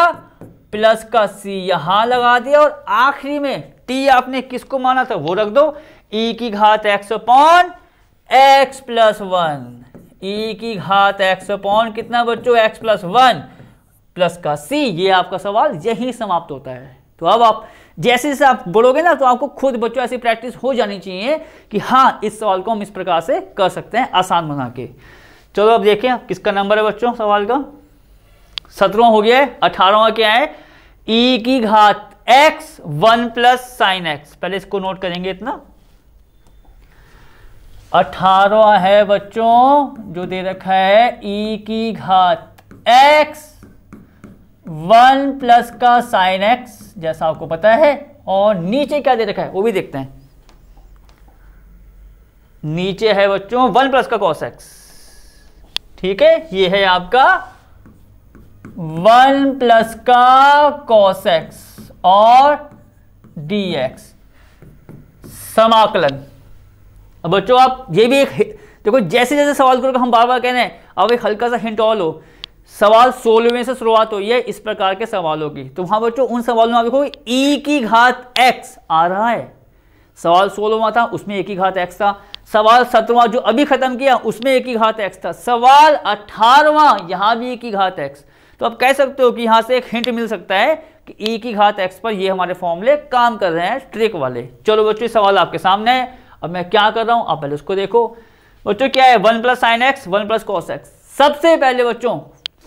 प्लस का सी यहां लगा दिया और आखिरी में टी आपने किसको माना था वो रख दो ई e की घात x upon x plus one e की घात एक्स अपॉन कितना बच्चों एक्स प्लस वन प्लस का सी ये आपका सवाल यही समाप्त होता है तो अब आप जैसे जैसे आप बोलोगे ना तो आपको खुद बच्चों ऐसी प्रैक्टिस हो जानी चाहिए कि हाँ इस सवाल को हम इस प्रकार से कर सकते हैं आसान बना के चलो अब देखें किसका नंबर है बच्चों सवाल का सत्रह हो गया है अठारहवा क्या है e की घात x one plus sine x पहले इसको नोट करेंगे इतना अठारह है बच्चों जो दे रखा है ई e की घात एक्स वन प्लस का साइन एक्स जैसा आपको पता है और नीचे क्या दे रखा है वो भी देखते हैं नीचे है बच्चों वन प्लस का कॉस एक्स ठीक है ये है आपका वन प्लस का कॉस एक्स और डी एक्स समाकलन अब बच्चों आप ये भी एक देखो जैसे जैसे सवाल करोगे हम बार बार कह रहे हैं अब एक हल्का सा हिंट और लो सवाल सोलहवें से शुरुआत हो है इस प्रकार के सवालों की तो वहां बच्चों उन सवालों में आप देखो e की घात एक्स आ रहा है सवाल सोलहवा था उसमें एक ही घात एक्स था सवाल सत्रवा जो अभी खत्म किया उसमें एक ही घात एक्स था सवाल अठारवा यहां भी एक ही घात एक्स तो आप कह सकते हो कि यहाँ से एक हिंट मिल सकता है कि ई e की घात एक्स पर ये हमारे फॉर्मूले काम कर रहे हैं ट्रिक वाले चलो बच्चों सवाल आपके सामने है अब मैं क्या कर रहा हूँ आप पहले उसको देखो बच्चों क्या है one plus sine x one plus cos x सबसे पहले बच्चों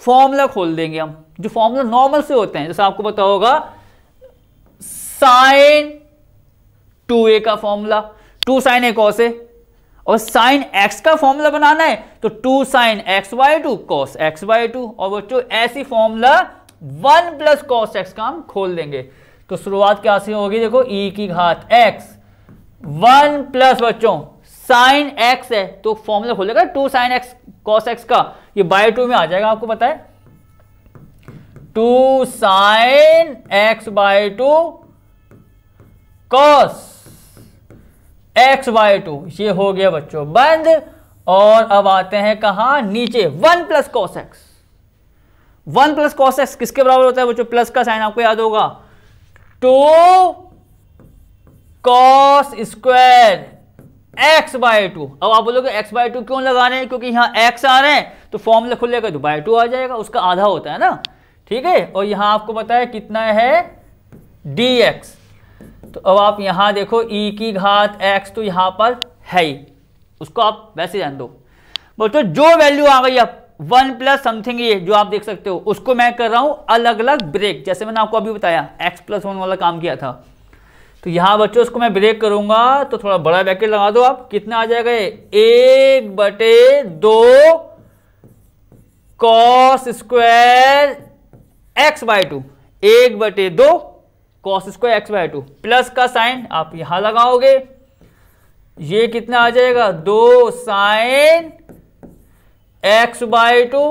फॉर्मूला खोल देंगे हम जो फॉर्मूला नॉर्मल से होते हैं जैसे आपको पता होगा साइन टू ए का formula two sine A cos A और साइन एक्स का फॉर्मूला बनाना है तो two sine x by two cos x by two और बच्चों ऐसी formula one plus cos x का हम खोल देंगे तो शुरुआत क्या से होगी देखो ई e की घात एक्स वन प्लस बच्चों साइन एक्स है तो फॉर्मूला खोलेगा two sine x cos x का ये बाय टू में आ जाएगा आपको पता है two sine x by two cos x by two ये हो गया बच्चों बंद और अब आते हैं कहा नीचे one plus cos x one plus cos x किसके बराबर होता है बच्चों प्लस का साइन आपको याद होगा two cos square x by two अब आप बोलोगे एक्स बाय टू क्यों लगा रहे हैं क्योंकि यहां एक्स आ रहे हैं तो फॉर्मूला खुलेगा तो बाय टू आ जाएगा उसका आधा होता है ना ठीक है और यहां आपको पता है कितना है डी एक्स तो अब आप यहाँ देखो ई e की घात एक्स तो यहाँ पर है ही उसको आप वैसे जान दो बोलते तो जो वैल्यू आ गई अब वन प्लस समथिंग ये जो आप देख सकते हो उसको मैं कर रहा हूं अलग अलग ब्रेक जैसे मैंने आपको अभी बताया एक्स प्लस वन वाला काम किया था तो यहाँ बच्चों उसको मैं ब्रेक करूंगा तो थोड़ा बड़ा बैकेट लगा दो आप कितना आ जाएगा एक बटे दो cos square x by two एक बटे दो cos square x by two plus का साइन आप यहां लगाओगे ये कितना आ जाएगा दो sine x by two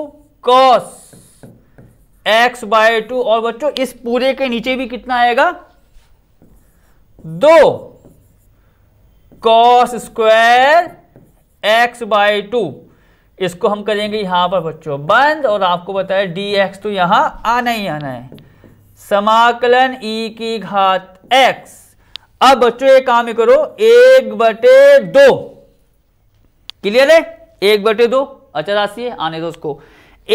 cos x by two और बच्चों इस पूरे के नीचे भी कितना आएगा दो cos square x by two इसको हम करेंगे यहां पर बच्चों बंद और आपको बताया डी एक्स तो यहां आना ही आना है समाकलन e की घात x अब बच्चों एक काम करो एक बटे दो क्लियर है एक बटे दो अच्छा राशि है आने दो उसको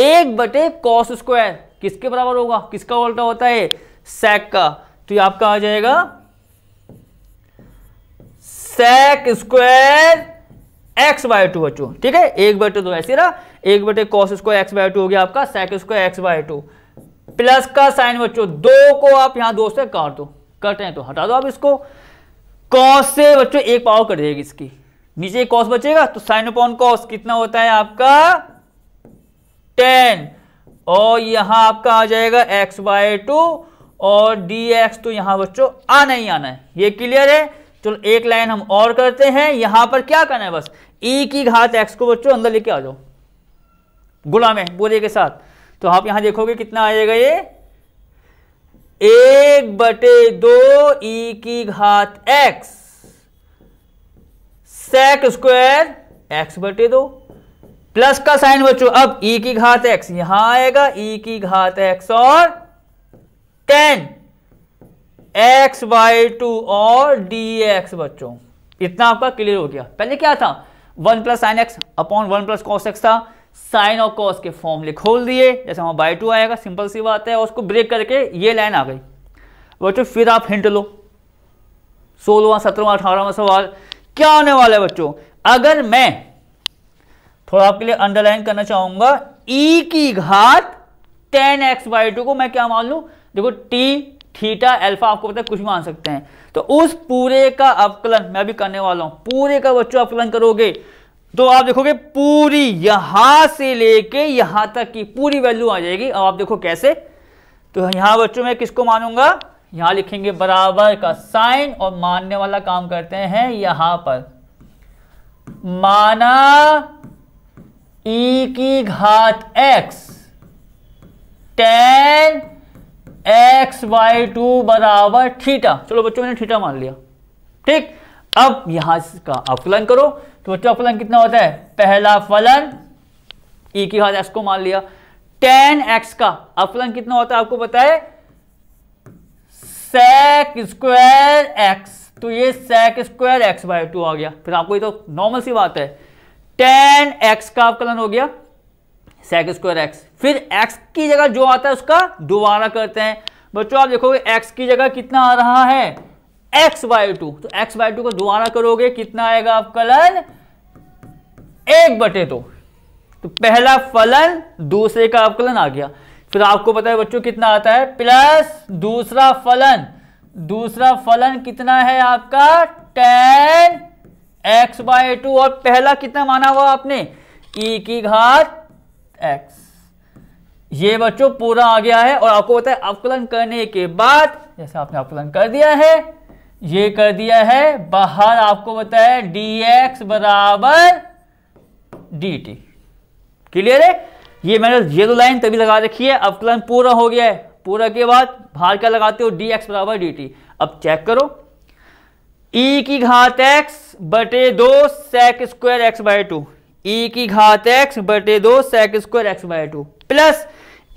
एक बटे कॉस स्क्वायर किसके बराबर होगा किसका उल्टा होता है सेक का तो ये आपका आ जाएगा sec square x by two बच्चों ठीक है एक बटे दो ऐसे रहा एक बटे cos square x by two हो गया आपका sec square x by two plus का साइन बच्चों दो को आप यहां दो से काट दो कट हैं तो हटा दो आप इसको कॉस से बच्चों एक पावर कर देगी इसकी नीचे कॉस बचेगा तो साइन अपॉन कॉस कितना होता है आपका टेन और यहां आपका आ जाएगा एक्स बाय टू और डी एक्स तो यहां बच्चों आना ही आना है ये क्लियर है चलो एक लाइन हम और करते हैं यहां पर क्या करना है बस ई e की घात एक्स को बच्चों अंदर लेके आ जाओ गुला में बोले के साथ तो आप यहां देखोगे कितना आ जाएगा ये एक बटे दो ई की घात एक्स सेक स्क्वायर एक्स बटे दो प्लस का साइन बच्चों अब ई e की घात एक्स यहां आएगा ई e की घात एक्स और टेन एक्स बाई टू और डी एक्स बच्चों इतना आपका क्लियर हो गया पहले क्या था one plus sine x upon one plus cos x था साइन और कॉस के फॉर्मले खोल दिए जैसे वहाँ बाई टू आएगा सिंपल सी बात है और उसको ब्रेक करके ये लाइन आ गई बच्चों फिर आप हिंट लो सोलवा सत्रहवा अठारहवा सवाल क्या होने वाला है बच्चों अगर मैं थोड़ा आपके लिए अंडरलाइन करना चाहूंगा ई e की घात टेन एक्स बाई टू को मैं क्या मान लू देखो टी थीटा एल्फा आपको पता है कुछ मान सकते हैं तो उस पूरे का अवकलन मैं अभी करने वाला हूं पूरे का बच्चों अवकलन करोगे तो आप देखोगे पूरी यहां से लेके यहां तक की पूरी वैल्यू आ जाएगी अब आप देखो कैसे तो यहां बच्चों में किसको मानूंगा यहां लिखेंगे बराबर का साइन और मानने वाला काम करते हैं यहां पर माना ई e की घात x tan x by two बराबर थीटा चलो बच्चों मैंने थीटा मान लिया ठीक अब यहां का अवकलन करो तो बच्चों अवकलन कितना होता है पहला फलन ई e की घात एक्स को मान लिया टेन एक्स का अवकलन कितना होता है आपको पता है सेक स्क्वायर एक्स तो ये sec square x by two आ गया फिर आपको ये तो नॉर्मल सी बात है टेन एक्स का अवकलन हो गया सेक स्क्वायर एक्स फिर एक्स की जगह जो आता है उसका दोबारा करते हैं बच्चों आप देखोगे एक्स की जगह कितना आ रहा है एक्स बाय टू तो एक्स बाय टू को दोबारा करोगे कितना आएगा अवकलन एक बटे दो तो पहला फलन दूसरे का अवकलन आ गया फिर आपको पता है बच्चों कितना आता है प्लस दूसरा फलन दूसरा फलन कितना है आपका टेन एक्स बाय टू और पहला कितना माना हुआ आपने ई e की घात एक्स ये बच्चों पूरा आ गया है और आपको पता है अवकलन करने के बाद जैसे आपने अवकलन कर दिया है ये कर दिया है बाहर आपको बताया डी एक्स बराबर डी टी क्लियर है ये मैंने येलो लाइन तभी लगा रखी है अब अवकलन पूरा हो गया है पूरा के बाद बाहर क्या लगाते हो डी एक्स बराबर डी टी अब चेक करो ई e की घात एक्स बटे दो sec square x by two e की घात एक्स बटे दो sec square x by two plus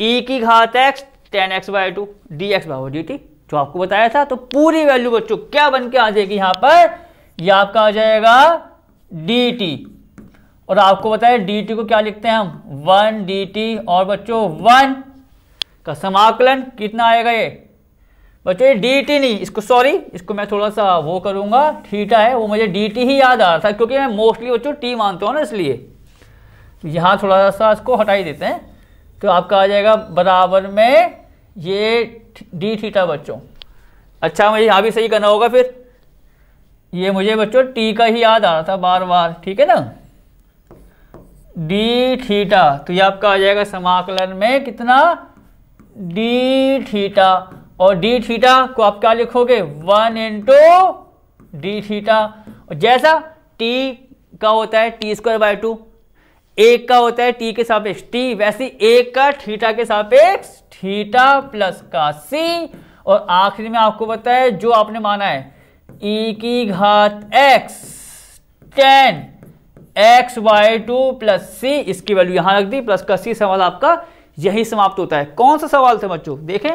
e की घात x tan x by two d x बराबर डी टी तो आपको बताया था तो पूरी वैल्यू बच्चों क्या बन के आ जाएगी यहां पर ये आपका आ जाएगा डी और आपको बताया डी को क्या लिखते हैं हम वन डी और बच्चों वन का समाकलन कितना आएगा ये बच्चों ये डी टी नहीं इसको सॉरी इसको मैं थोड़ा सा वो करूंगा ठीटा है वो मुझे डी टी ही याद आ रहा था क्योंकि मैं मोस्टली बच्चों टी मानता हूँ ना इसलिए तो यहाँ थोड़ा सा इसको हटा ही देते हैं तो आपका आ जाएगा बराबर में ये डी थीटा बच्चों अच्छा मुझे यहाँ भी सही करना होगा फिर ये मुझे बच्चों टी का ही याद आ रहा था बार बार ठीक है ना डी थीटा तो ये आपका आ जाएगा समाकलन में कितना डी थीटा और डी थीटा को आप क्या लिखोगे वन इंटू डी थीटा और जैसा टी का होता है टी स्क्वायर बाय टू एक का होता है टी के सापेक्ष टी वैसे एक का थीटा के सापेक्ष थीटा प्लस का सी और आखिरी में आपको बताया जो आपने माना है ई की घात x tan x by two plus C इसकी वैल्यू यहां रख दी प्लस का सी सवाल आपका यही समाप्त होता है कौन सा सवाल था बच्चों देखें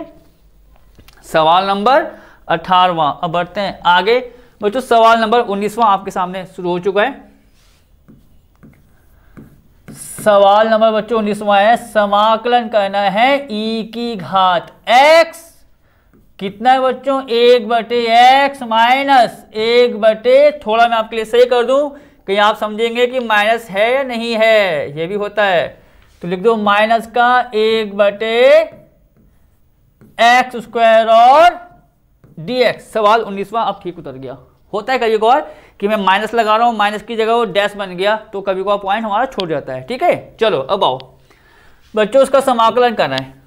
सवाल नंबर अठारवा अब बढ़ते हैं आगे बच्चों सवाल नंबर उन्नीसवा आपके सामने शुरू हो चुका है सवाल नंबर बच्चों उन्नीसवा है समाकलन करना है ई e की घात एक्स कितना है बच्चों एक बटे एक्स माइनस एक बटे थोड़ा मैं आपके लिए सही कर दूं कि आप समझेंगे कि माइनस है या नहीं है यह भी होता है तो लिख दो माइनस का एक बटे एक्स स्क्वायर और डी एक्स सवाल उन्नीसवा अब ठीक उतर गया होता है एक और कि मैं माइनस लगा रहा हूँ माइनस की जगह वो डैश बन गया तो कभी कभार पॉइंट हमारा छोड़ जाता है ठीक है चलो अब आओ बच्चों उसका समाकलन करना है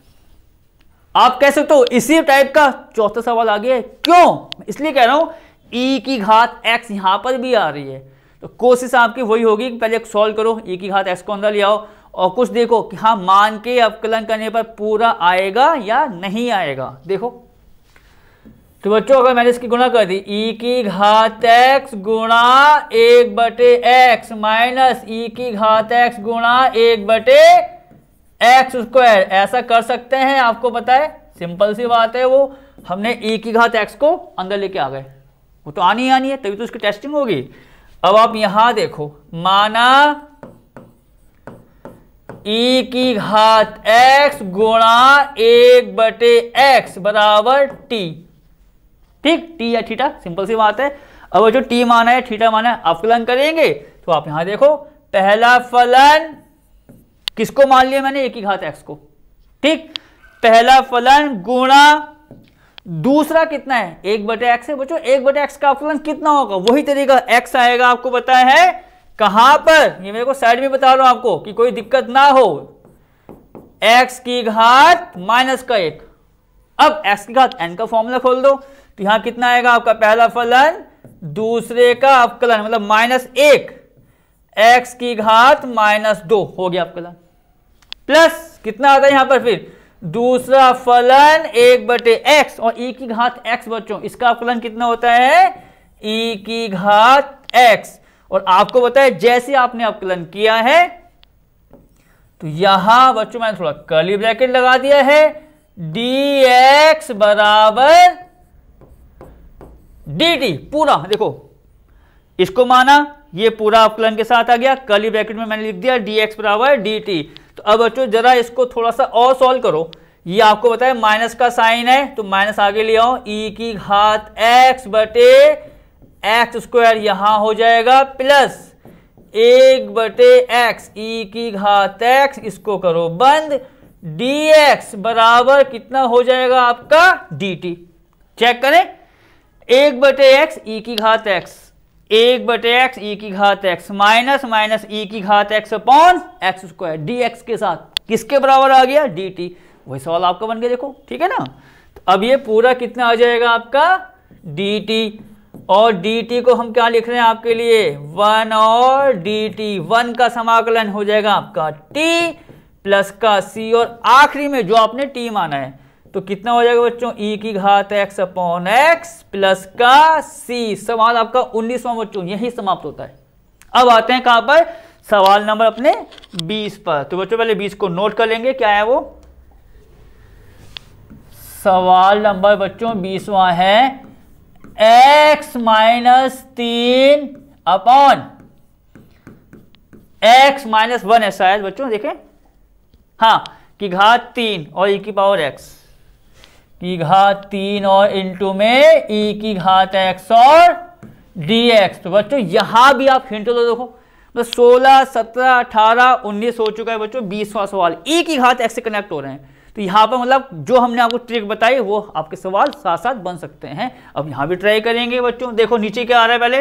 आप कह सकते हो इसी टाइप का चौथा सवाल आ गया है क्यों इसलिए कह रहा हूँ ई e की घात एक्स यहाँ पर भी आ रही है तो कोशिश आपकी वही होगी कि पहले सॉल्व करो ई e की घात एक्स को अंदर ले आओ और कुछ देखो कि हाँ मान के अवकलन करने पर पूरा आएगा या नहीं आएगा देखो तो बच्चों अगर मैंने इसकी गुणा कर दी ई e की घात एक्स गुणा एक बटे एक्स माइनस ई की घात एक्स गुणा एक बटे एक्स स्क्वायर ऐसा कर सकते हैं आपको पता है सिंपल सी बात है वो हमने ई e की घात एक्स को अंदर लेके आ गए वो तो आनी ही आनी है तभी तो उसकी टेस्टिंग होगी अब आप यहां देखो माना ई e की घात एक्स गुणा एक बटे एक्स बराबर टी ठीक टी या थीटा सिंपल सी बात है अब जो टी माना है थीटा माना है अवकलन करेंगे तो आप यहां देखो पहला फलन किसको मान लिया मैंने एक ही घात एक्स को ठीक पहला फलन गुणा दूसरा कितना है एक बटे एक्स है बच्चों एक बटे एक्स का अवकलन कितना होगा वही तरीका एक्स आएगा आपको पता है कहां पर ये मेरे को साइड में बता रहा हूं आपको कि कोई दिक्कत ना हो एक्स की घात माइनस का एक अब एक्स की घात एन का फॉर्मूला खोल दो तो यहां कितना आएगा आपका पहला फलन दूसरे का अवकलन मतलब माइनस एक एक्स की घात माइनस दो हो गया अवकलन प्लस कितना आता है यहां पर फिर दूसरा फलन एक बटे एक्स और ई e की घात एक्स बच्चों इसका अवकलन कितना होता है ई e की घात एक्स और आपको बताया जैसे आपने अवकलन किया है तो यहां बच्चों मैंने थोड़ा कर्ली ब्रैकेट लगा दिया है डी एक्स बराबर डी टी पूरा देखो इसको माना ये पूरा अवकलन के साथ आ गया कल ही ब्रैकेट में मैंने लिख दिया डी एक्स बराबर डी टी तो अब बच्चों जरा इसको थोड़ा सा और सॉल्व करो ये आपको बताया माइनस का साइन है तो माइनस आगे ले आओ ई e की घात एक्स बटे एक्स स्क्वायर यहां हो जाएगा प्लस एक बटे एक्स ई e की घात एक्स इसको करो बंद डी एक्स बराबर कितना हो जाएगा आपका डी टी चेक करें एक बटे एक्स ई की घात एक्स एक बटे एक्स ई की घात एक्स माइनस माइनस ई की घात x upon x square d x के साथ किसके बराबर आ गया डी टी वही सवाल आपका बन गया देखो ठीक है ना तो अब ये पूरा कितना आ जाएगा आपका डी टी और डी टी को हम क्या लिख रहे हैं आपके लिए वन और डी टी वन का समाकलन हो जाएगा आपका टी प्लस का सी और आखिरी में जो आपने टी माना है तो कितना हो जाएगा बच्चों ई e की घात एक्स अपॉन एक्स प्लस का सी सवाल आपका उन्नीसवा बच्चों यही समाप्त होता है अब आते हैं कहां पर सवाल नंबर अपने 20 पर तो बच्चों पहले 20 को नोट कर लेंगे क्या है वो सवाल नंबर बच्चों बीसवा है x माइनस तीन अपॉन एक्स माइनस वन है शायद बच्चों देखें हाँ कि घात तीन और ई e की पावर एक्स की घात तीन और इंटू में ई e की घात एक्स और डी एक्स तो बच्चों यहां भी आप हिंट दो तो देखो मतलब सोलह सत्रह अठारह उन्नीस हो चुका है बच्चों बीसवा सवाल ई e की घात एक्स से कनेक्ट हो रहे हैं तो यहां पर मतलब जो हमने आपको ट्रिक बताई वो आपके सवाल साथ साथ बन सकते हैं अब यहां भी ट्राई करेंगे बच्चों देखो नीचे क्या आ रहा है पहले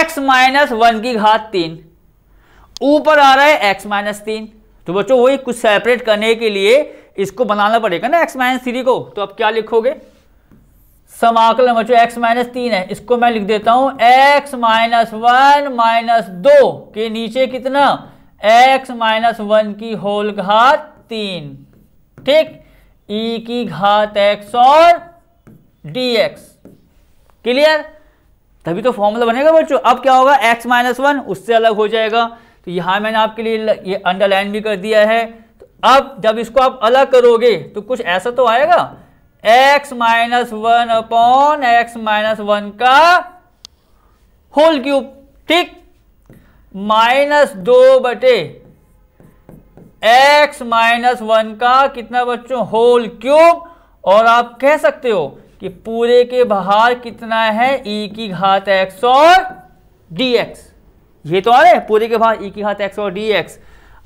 एक्स माइनस वन की घात तीन ऊपर आ रहा है एक्स माइनस तीन तो बच्चों वही कुछ सेपरेट करने के लिए इसको बनाना पड़ेगा ना एक्स माइनस थ्री को तो अब क्या लिखोगे समाकलन बच्चों एक्स माइनस तीन है इसको मैं लिख देता हूं एक्स माइनस वन माइनस दो के नीचे कितना एक्स माइनस वन की होल घात तीन ठीक ई e की घात एक्स और डी एक्स क्लियर तभी तो फॉर्मूला बनेगा बच्चों अब क्या होगा एक्स माइनस वन उससे अलग हो जाएगा तो यहां मैंने आपके लिए ये अंडरलाइन भी कर दिया है अब जब इसको आप अलग करोगे तो कुछ ऐसा तो आएगा x minus one upon x minus one का होल क्यूब ठीक माइनस दो बटे x माइनस वन का कितना बच्चों होल क्यूब और आप कह सकते हो कि पूरे के बाहर कितना है e की घात x और dx ये तो आ रहे हैं पूरे के बाहर e की घात x और dx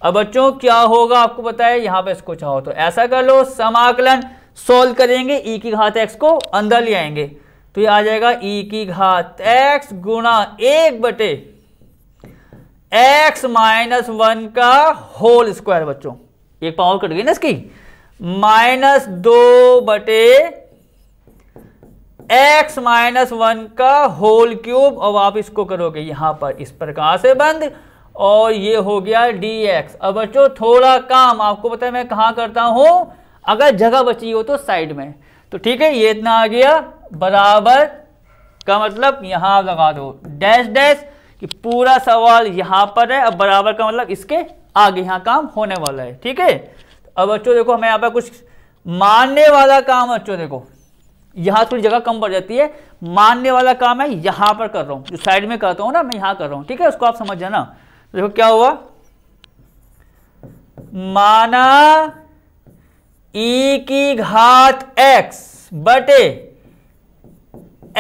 अब बच्चों क्या होगा आपको पता है यहाँ पे इसको चाहो तो ऐसा कर लो समाकलन सोल्व करेंगे ई e की घात एक्स को अंदर ले आएंगे तो ये आ जाएगा ई e की घात एक्स गुणा एक बटे एक्स माइनस वन का होल स्क्वायर बच्चों एक पावर कट गई ना इसकी माइनस दो बटे एक्स माइनस वन का होल क्यूब अब आप इसको करोगे यहां पर इस प्रकार से बंद और ये हो गया डी एक्स अब बच्चों थोड़ा काम आपको पता है मैं कहाँ करता हूँ अगर जगह बची हो तो साइड में तो ठीक है ये इतना आ गया बराबर का मतलब यहाँ लगा दो डैश डैश कि पूरा सवाल यहाँ पर है अब बराबर का मतलब इसके आगे यहाँ काम होने वाला है ठीक है अब बच्चों देखो हमें यहाँ पर कुछ मानने वाला काम बच्चों देखो यहाँ थोड़ी जगह कम पड़ जाती है मानने वाला काम है यहाँ पर कर रहा हूँ जो साइड में करता हूँ ना मैं यहाँ कर रहा हूँ ठीक है उसको आप समझ जाना देखो क्या हुआ माना ई e की घात एक्स बटे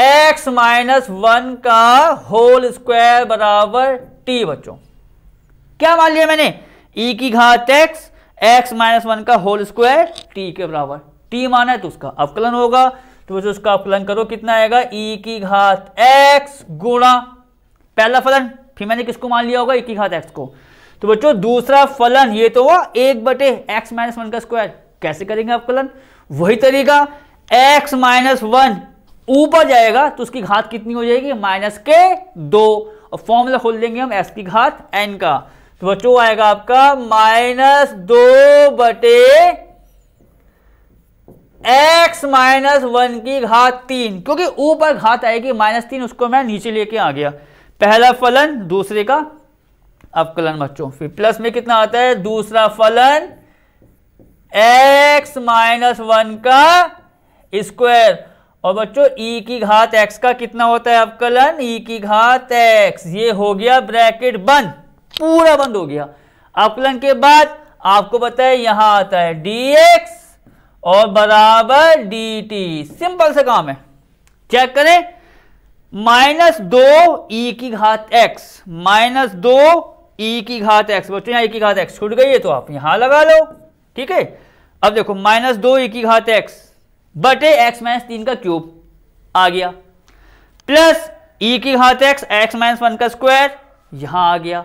एक्स माइनस वन का होल स्क्वायर बराबर टी बच्चों क्या मान लिया मैंने ई e की घात एक्स एक्स माइनस वन का होल स्क्वायर टी के बराबर टी माना है तो उसका अवकलन होगा तो बच्चों उसका अवकलन करो कितना आएगा ई e की घात एक्स गुणा पहला फलन फिर मैंने किसको मान लिया होगा एक ही घात एक्स को तो बच्चों दूसरा फलन ये तो हुआ एक बटे एक्स माइनस वन का स्क्वायर कैसे करेंगे आप फलन वही तरीका एक्स माइनस वन ऊपर जाएगा तो उसकी घात कितनी हो जाएगी माइनस के दो और फॉर्मूला खोल देंगे हम एक्स की घात एन का तो बच्चों आएगा आपका माइनस दो बटे एक्स माइनस वन की घात तीन क्योंकि ऊपर घात आएगी माइनस तीन उसको मैं नीचे लेके आ गया पहला फलन दूसरे का अवकलन बच्चों फिर प्लस में कितना आता है दूसरा फलन x माइनस वन का स्क्वायर और बच्चों e की घात x का कितना होता है अवकलन e की घात x ये हो गया ब्रैकेट बंद पूरा बंद हो गया अवकलन के बाद आपको बताए यहां आता है dx और बराबर dt सिंपल सा काम है चेक करें माइनस दो ई e की घात एक्स माइनस दो ई e की घात एक्स बच्चों यहां ई e की घात एक्स छूट गई है तो आप यहां लगा लो ठीक है अब देखो माइनस दो ई की घात एक्स बटे एक्स माइनस तीन का क्यूब आ गया प्लस ई की घात एक्स एक्स माइनस वन का स्क्वायर यहां आ गया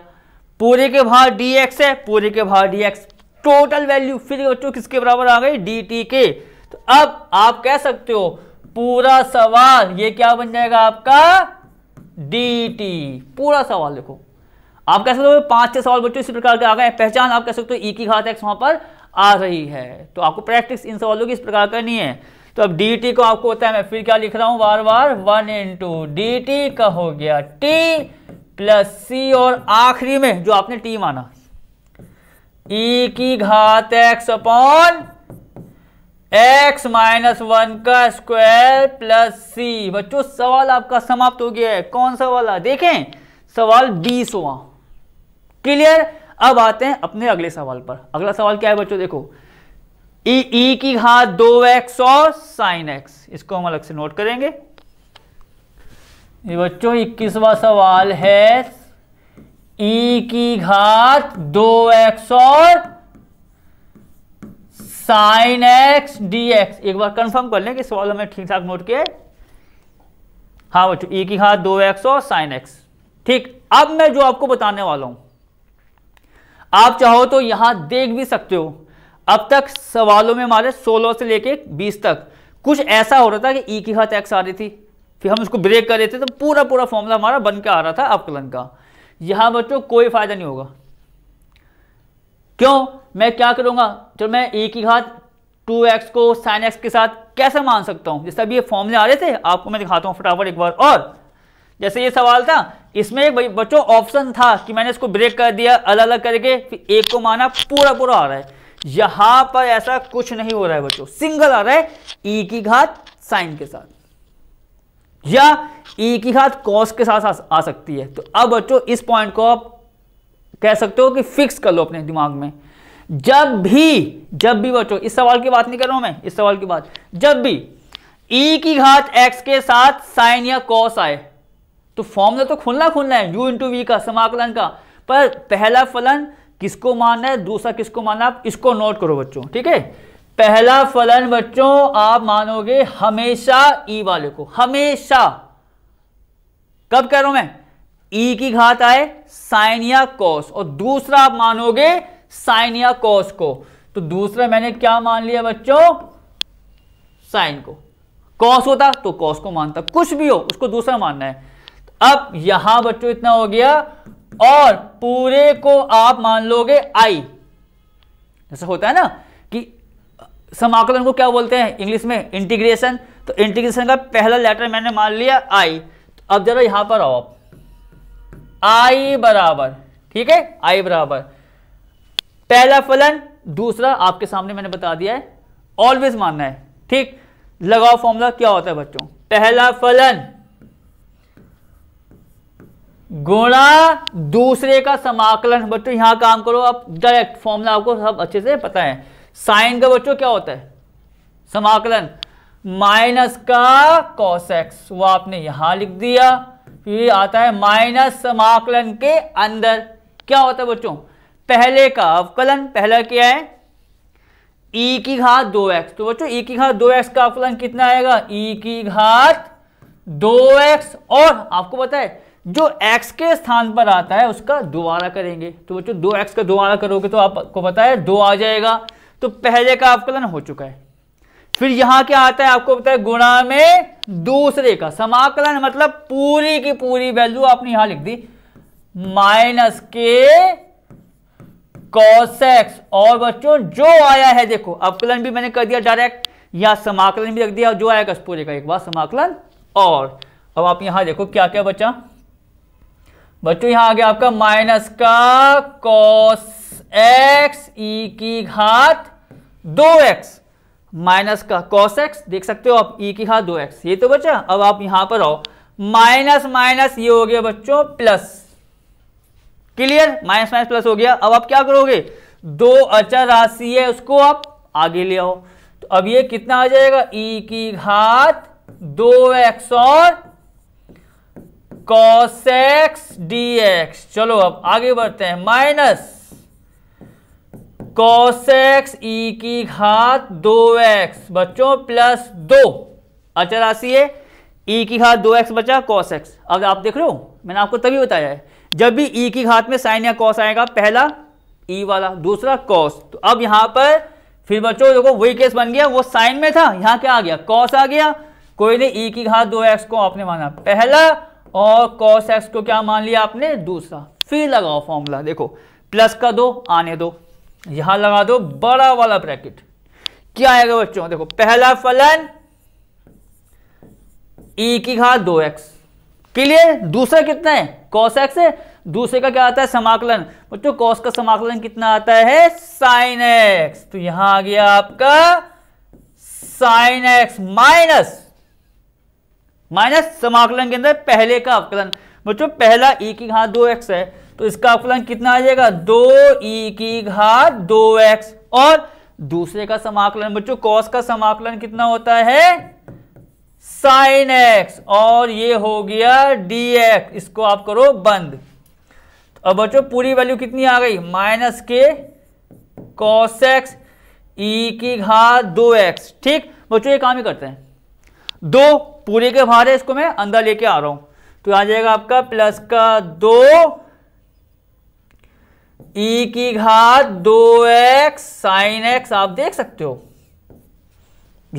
पूरे के भाग डी एक्स है पूरे के भाग डी एक्स टोटल वैल्यू फिर बच्चों किसके बराबर आ गई डी टी के तो अब आप कह सकते हो पूरा सवाल ये क्या बन जाएगा आपका डी टी पूरा सवाल देखो आप कह सकते हो पांच छह सवाल बच्चों इसी प्रकार के आ गए पहचान आप कह सकते हो ई e की घात एक्स वहां पर आ रही है तो आपको प्रैक्टिस इन सवालों की इस प्रकार करनी है तो अब डी टी को आपको होता है मैं फिर क्या लिख रहा हूं बार बार वन टू डी टी का हो गया टी प्लस सी और आखिरी में जो आपने टी माना ई e की घात x upon x minus one का स्क्वायर प्लस सी बच्चों सवाल आपका समाप्त हो गया है कौन सा वाला देखें सवाल बीसवा क्लियर अब आते हैं अपने अगले सवाल पर अगला सवाल क्या है बच्चों देखो ई e, ई e की घात दो एक्स और साइन एक्स इसको हम अलग से नोट करेंगे ये बच्चों इक्कीसवा सवाल है ई e की घात दो एक्स और साइन एक्स डी एक्स एक बार कंफर्म कर लें कि सवाल हमें ठीक ठाक नोट किया हाँ बच्चों एक ही हाथ दो एक्स और साइन एक्स ठीक अब मैं जो आपको बताने वाला हूं आप चाहो तो यहां देख भी सकते हो अब तक सवालों में हमारे 16 से लेके 20 तक कुछ ऐसा हो रहा था कि ई की हाथ एक्स आ रही थी फिर हम उसको ब्रेक कर रहे थे तो पूरा पूरा फॉर्मूला हमारा बन के आ रहा था अपकलन का यहां बच्चों कोई फायदा नहीं होगा क्यों मैं क्या करूंगा चलो मैं ए e की घात टू एक्स को साइन एक्स के साथ कैसे मान सकता हूं जैसे अभी ये फॉर्मूले आ रहे थे आपको मैं दिखाता हूँ फटाफट एक बार और जैसे ये सवाल था इसमें एक बच्चों ऑप्शन था कि मैंने इसको ब्रेक कर दिया अलग अलग करके फिर एक को माना पूरा पूरा आ रहा है यहां पर ऐसा कुछ नहीं हो रहा है बच्चों सिंगल आ रहा है ई e की घात साइन के साथ या ई e की घात कॉस के साथ आ सकती है तो अब बच्चों इस पॉइंट को आप कह सकते हो कि फिक्स कर लो अपने दिमाग में जब भी जब भी बच्चों इस सवाल की बात नहीं कर रहा हूं मैं इस सवाल की बात जब भी e की घात x के साथ साइन या कॉस आए तो फॉर्मूला तो खुलना खुलना है u इंटू वी का समाकलन का पर पहला फलन किसको मानना है दूसरा किसको मानना आप इसको नोट करो बच्चों ठीक है पहला फलन बच्चों आप मानोगे हमेशा ई e वाले को हमेशा कब कह रहा हूं मैं ई e की घात आए साइन या कॉस और दूसरा आप मानोगे साइन या कॉस को तो दूसरा मैंने क्या मान लिया बच्चों साइन को कॉस होता तो कॉस को मानता कुछ भी हो उसको दूसरा मानना है अब यहां बच्चों इतना हो गया और पूरे को आप मान लोगे आई जैसा होता है ना कि समाकलन को क्या बोलते हैं इंग्लिश में इंटीग्रेशन तो इंटीग्रेशन का पहला लेटर मैंने मान लिया आई तो अब जरा यहां पर आओ आप आई बराबर ठीक है आई बराबर पहला फलन दूसरा आपके सामने मैंने बता दिया है ऑलवेज मानना है ठीक लगाओ फॉर्मूला क्या होता है बच्चों पहला फलन गुणा दूसरे का समाकलन बच्चों यहां काम करो आप डायरेक्ट फॉर्मूला आपको सब अच्छे से पता है साइन का बच्चों क्या होता है समाकलन माइनस का कॉस एक्स वो आपने यहां लिख दिया तो ये आता है माइनस समाकलन के अंदर क्या होता है बच्चों पहले का अवकलन पहला क्या है ई e की घात दो एक्स तो बच्चों ई e की घात दो एक्स का अवकलन कितना आएगा ई e की घात दो एक्स और आपको पता है जो x के स्थान पर आता है उसका दोबारा करेंगे तो बच्चों दो एक्स का दोबारा करोगे तो आपको पता है दो आ जाएगा तो पहले का अवकलन हो चुका है फिर यहां क्या आता है आपको पता है गुणा में दूसरे का समाकलन मतलब पूरी की पूरी वैल्यू आपने यहां लिख दी माइनस के एक्स और बच्चों जो आया है देखो अवकलन भी मैंने कर दिया डायरेक्ट यहां समाकलन भी रख दिया जो आएगा पूरे का एक बार समाकलन और अब आप यहां देखो क्या क्या बचा बच्चों यहां आ गया आपका माइनस का कॉस एक्स ई की घात दो एक्स माइनस का कॉस एक्स देख सकते हो आप ई e की घात दो एक्स ये तो बचा अब आप यहां पर आओ माइनस माइनस ये हो गया बच्चों plus clear minus minus plus हो गया अब आप क्या करोगे दो अचर राशि है उसको आप आगे ले आओ तो अब ये कितना आ जाएगा ई e की घात दो एक्स और कॉस एक्स डी एक्स चलो अब आगे बढ़ते हैं माइनस कॉसेक्स ई e की घात दो एक्स बच्चों प्लस दो अचर राशि है ई e की घात दो एक्स बचा एक्स अब आप देख रहे हो मैंने आपको तभी बताया है जब भी ई e की घात में साइन या कॉस आएगा पहला ई वाला दूसरा कॉस तो अब यहां पर फिर बच्चों देखो वही केस बन गया वो साइन में था यहां क्या आ गया कॉस आ गया कोई नहीं ई की घात दो एक्स को आपने माना पहला और कॉस एक्स को क्या मान लिया आपने दूसरा फिर लगाओ फॉर्मूला देखो प्लस का दो आने दो यहां लगा दो बड़ा वाला ब्रैकेट क्या आएगा बच्चों देखो पहला फलन e की घात दो एक्स क्लियर दूसरा कितना है कॉस एक्स है दूसरे का क्या आता है समाकलन बच्चों कॉस का समाकलन कितना आता है साइन एक्स तो यहां आ गया आपका साइन एक्स माइनस माइनस समाकलन के अंदर पहले का अवकलन बच्चों पहला e की घात दो एक्स है तो इसका अपलन कितना आ जाएगा दो ई e की घात दो एक्स और दूसरे का समाकलन बच्चों कॉस का समाकलन कितना होता है साइन एक्स और ये हो गया डी एक्स इसको आप करो बंद तो अब बच्चों पूरी वैल्यू कितनी आ गई माइनस के कॉस एक्स ई की घात दो एक्स ठीक बच्चों ये काम ही करते हैं दो पूरे के भारे है इसको मैं अंदर लेके आ रहा हूं तो आ जाएगा आपका प्लस का दो ई e की घात दो एक्स साइन एक्स आप देख सकते हो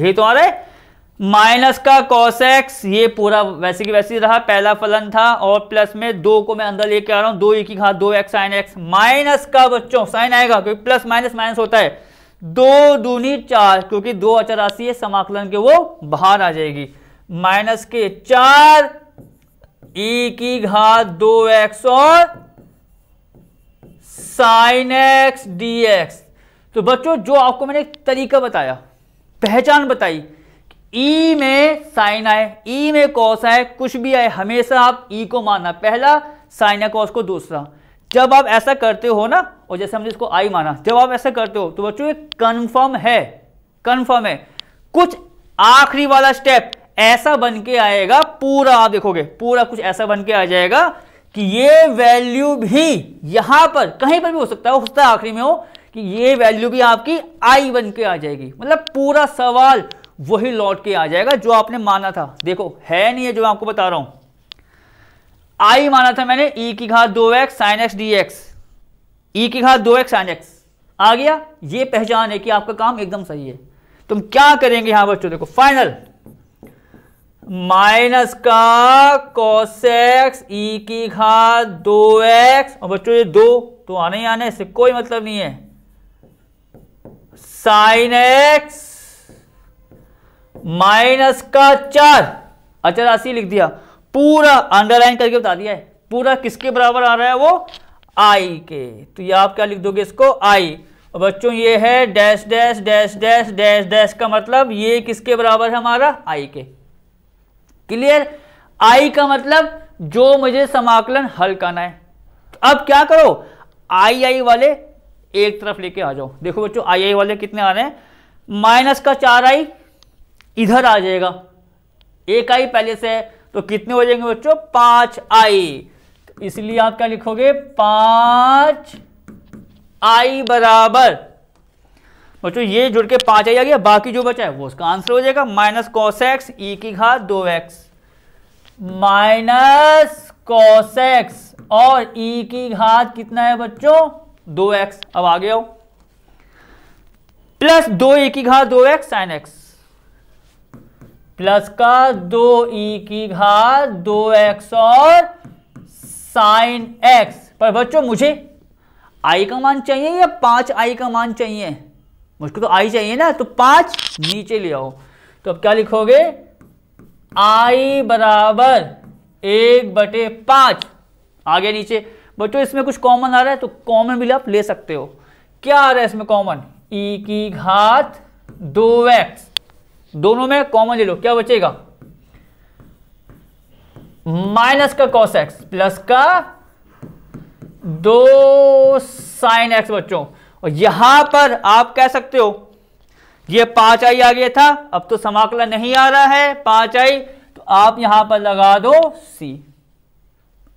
ये तो आ रहा है माइनस का कॉस एक्स ये पूरा वैसे की वैसे रहा पहला फलन था और प्लस में दो को मैं अंदर लेके आ रहा हूं दो ई e की घात दो एक्स साइन एक्स माइनस का बच्चों साइन आएगा क्योंकि प्लस माइनस माइनस होता है दो दूनी चार क्योंकि दो अचर राशि है समाकलन के वो बाहर आ जाएगी माइनस के चार ई e की घात दो एक्स और साइन एक्स डी एक्स तो बच्चों जो आपको मैंने तरीका बताया पहचान बताई ई e में साइन आए ई e में कॉस आए कुछ भी आए हमेशा आप ई e को मानना पहला साइन या कॉस को दूसरा जब आप ऐसा करते हो ना और जैसे हमने इसको आई माना जब आप ऐसा करते हो तो बच्चों कन्फर्म है कन्फर्म है कुछ आखिरी वाला स्टेप ऐसा बन के आएगा पूरा आप देखोगे पूरा कुछ ऐसा बन के आ जाएगा कि ये वैल्यू भी यहां पर कहीं पर भी हो सकता है हो सकता है आखिरी में हो कि ये वैल्यू भी आपकी आई बन के आ जाएगी मतलब पूरा सवाल वही लौट के आ जाएगा जो आपने माना था देखो है नहीं है जो मैं आपको बता रहा हूं आई माना था मैंने ई e की घात दो x sine x d x e की घात दो एक्स साइन एक्स आ गया ये पहचान है कि आपका काम एकदम सही है तुम क्या करेंगे यहां पर देखो फाइनल माइनस का कॉस एक्स ई की घात दो एक्स और बच्चों ये दो तो आने ही आने से कोई मतलब नहीं है साइन एक्स माइनस का चार अच्छा राशि लिख दिया पूरा अंडरलाइन करके बता दिया है पूरा किसके बराबर आ रहा है वो आई के तो ये आप क्या लिख दोगे इसको आई और बच्चों ये है dash dash dash dash dash dash का मतलब ये किसके बराबर है हमारा आई के क्लियर आई का मतलब जो मुझे समाकलन हल करना है तो अब क्या करो आई आई वाले एक तरफ लेके आ जाओ देखो बच्चों आई आई वाले कितने आ रहे हैं माइनस का चार आई इधर आ जाएगा एक आई पहले से है तो कितने हो जाएंगे बच्चों पांच आई तो इसलिए आप क्या लिखोगे पांच आई बराबर बच्चों ये जुड़ के पांच आ गया बाकी जो बचा है वो उसका आंसर हो जाएगा माइनस कॉस एक्स ई की घात दो एक्स माइनस कॉस एक्स और ई e की घात कितना है बच्चों दो एक्स अब आगे हो प्लस दो ई e की घात दो एक्स साइन एक्स प्लस का दो ई e की घात दो एक्स और साइन एक्स पर बच्चों मुझे आई का मान चाहिए या पांच आई का मान चाहिए मुझको तो आई चाहिए ना तो पांच नीचे ले आओ तो अब क्या लिखोगे आई बराबर एक बटे पांच आगे नीचे बच्चों इसमें कुछ कॉमन आ रहा है तो कॉमन भी आप ले सकते हो क्या आ रहा है इसमें कॉमन ई e की घात दो एक्स दोनों में कॉमन ले लो क्या बचेगा माइनस का कॉस एक्स प्लस का दो साइन एक्स बच्चों और यहां पर आप कह सकते हो ये पांच आई आ गया था अब तो समाकलन नहीं आ रहा है पांच आई तो आप यहां पर लगा दो सी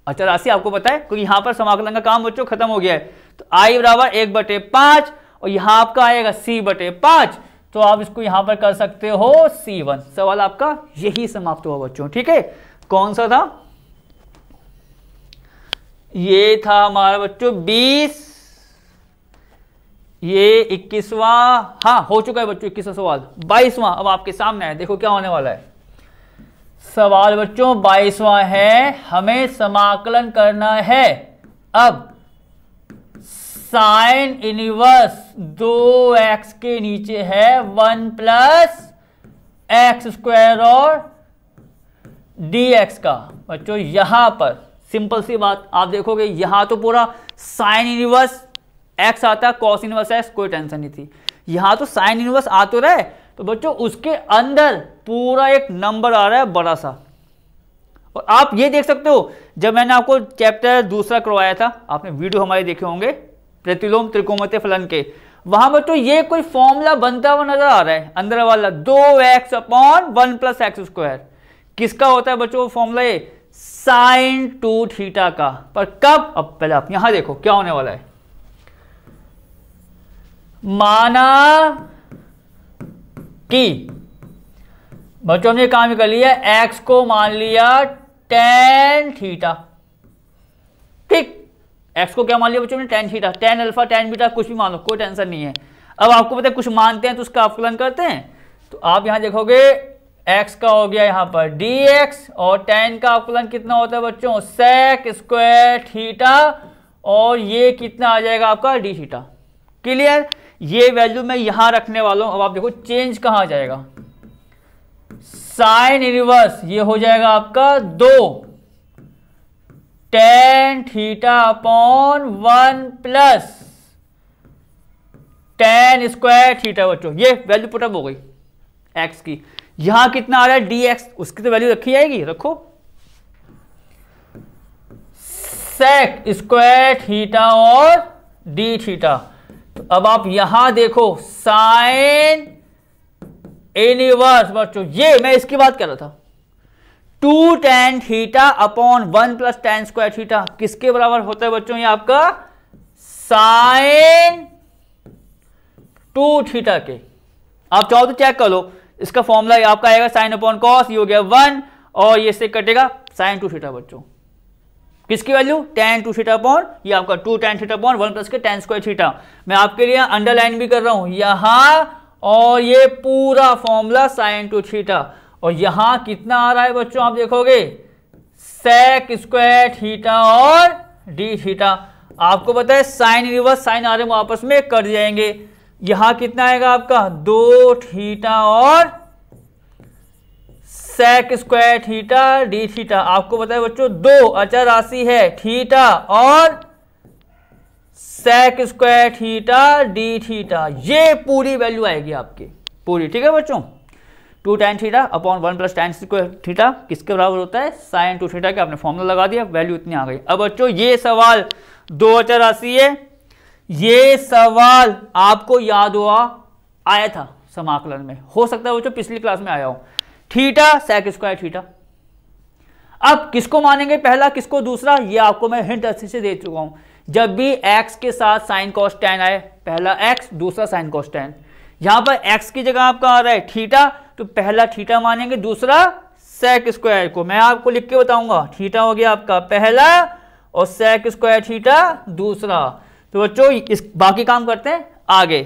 अच्छा राशि आपको पता है क्योंकि यहां पर समाकलन का काम बच्चों खत्म हो गया है तो आई बराबर एक बटे पांच और यहां आपका आएगा सी बटे पांच तो आप इसको यहां पर कर सकते हो सी वन सवाल आपका यही समाप्त हुआ बच्चों ठीक है कौन सा था ये था हमारा बच्चों बीस ये इक्कीसवा हा हो चुका है बच्चों इक्कीसवा सवाल बाईसवां अब आपके सामने है देखो क्या होने वाला है सवाल बच्चों बाईसवां है हमें समाकलन करना है अब साइन इनिवर्स दो एक्स के नीचे है वन प्लस एक्स स्क्वायर और डी एक्स का बच्चों यहां पर सिंपल सी बात आप देखोगे यहां तो पूरा साइन इनिवर्स एक्स आता है कॉस इनवर्स एक्स कोई टेंशन नहीं थी यहाँ तो साइन इनवर्स आ तो रहा है तो बच्चों उसके अंदर पूरा एक नंबर आ रहा है बड़ा सा और आप ये देख सकते हो जब मैंने आपको चैप्टर दूसरा करवाया था आपने वीडियो हमारे देखे होंगे प्रतिलोम त्रिकोमते फलन के वहां बच्चों ये कोई फॉर्मूला बनता हुआ नजर आ रहा है अंदर वाला दो x upon one plus x square किसका होता है बच्चों फॉर्मूला ये साइन टू थीटा का पर कब अब पहले आप यहां देखो क्या होने वाला है माना कि बच्चों ने काम कर लिया एक्स को मान लिया टेन थीटा ठीक एक्स को क्या मान लिया बच्चों ने tan theta tan alpha tan beta कुछ भी मान लो कोई टेंशन नहीं है अब आपको पता है कुछ मानते हैं तो उसका अवकलन करते हैं तो आप यहां देखोगे एक्स का हो गया यहां पर डी एक्स और टेन का अवकलन कितना होता है बच्चों सेक स्क्वायर थीटा और ये कितना आ जाएगा आपका डी थीटा क्लियर ये वैल्यू मैं यहां रखने वाला हूं अब आप देखो चेंज कहां जाएगा साइन इनवर्स ये हो जाएगा आपका दो tan theta upon one plus tan square theta बच्चों ये वैल्यू पुटअप हो गई एक्स की यहां कितना आ रहा है डी एक्स उसकी तो वैल्यू रखी जाएगी रखो सेक स्क्वायर थीटा और डी थीटा तो अब आप यहां देखो साइन इनिवर्स बच्चों ये मैं इसकी बात कर रहा था two tan theta upon one plus tan square theta किसके बराबर होता है बच्चों ये आपका साइन टू थीटा के आप चाहो तो चेक कर लो इसका फॉर्मूला आपका आएगा साइन अपॉन कॉस ये हो गया वन और ये से कटेगा साइन टू थीटा बच्चों किसकी value tan two theta upon ये आपका two tan theta upon one plus के टेन स्क्वायर थीटा मैं आपके लिए अंडरलाइन भी कर रहा हूं यहां और ये पूरा फॉर्मूला साइन टू थीटा और यहां कितना आ रहा है बच्चों आप देखोगे सेक स्क्वायर थीटा और डी थीटा आपको पता है साइन रिवर्स साइन आर एम आपस में कर जाएंगे यहां कितना आएगा आपका दो थीटा और sec square theta d theta आपको बताया बच्चों दो अचर राशि है थीटा और sec square theta d theta ये पूरी वैल्यू आएगी आपके पूरी ठीक है बच्चों two tan theta upon one plus tan square theta किसके बराबर होता है साइन टू थीटा के आपने फॉर्मूला लगा दिया वैल्यू इतनी आ गई अब बच्चों ये सवाल दो अचर राशि है ये सवाल आपको याद हुआ आया था समाकलन में हो सकता है बच्चों पिछली क्लास में आया हो थीटा सेक स्क्वायर थीटा अब किसको मानेंगे पहला किसको दूसरा ये आपको मैं हिंट अच्छे से दे चुका हूं जब भी x के साथ साइन कॉस टेन आए पहला x दूसरा साइन कॉस टेन यहां पर x की जगह आपका आ रहा है थीटा तो पहला थीटा मानेंगे दूसरा सेक स्क्वायर को मैं आपको लिख के बताऊंगा थीटा हो गया आपका पहला और सेक स्क्वायर थीटा दूसरा तो बच्चों इस बाकी काम करते हैं आगे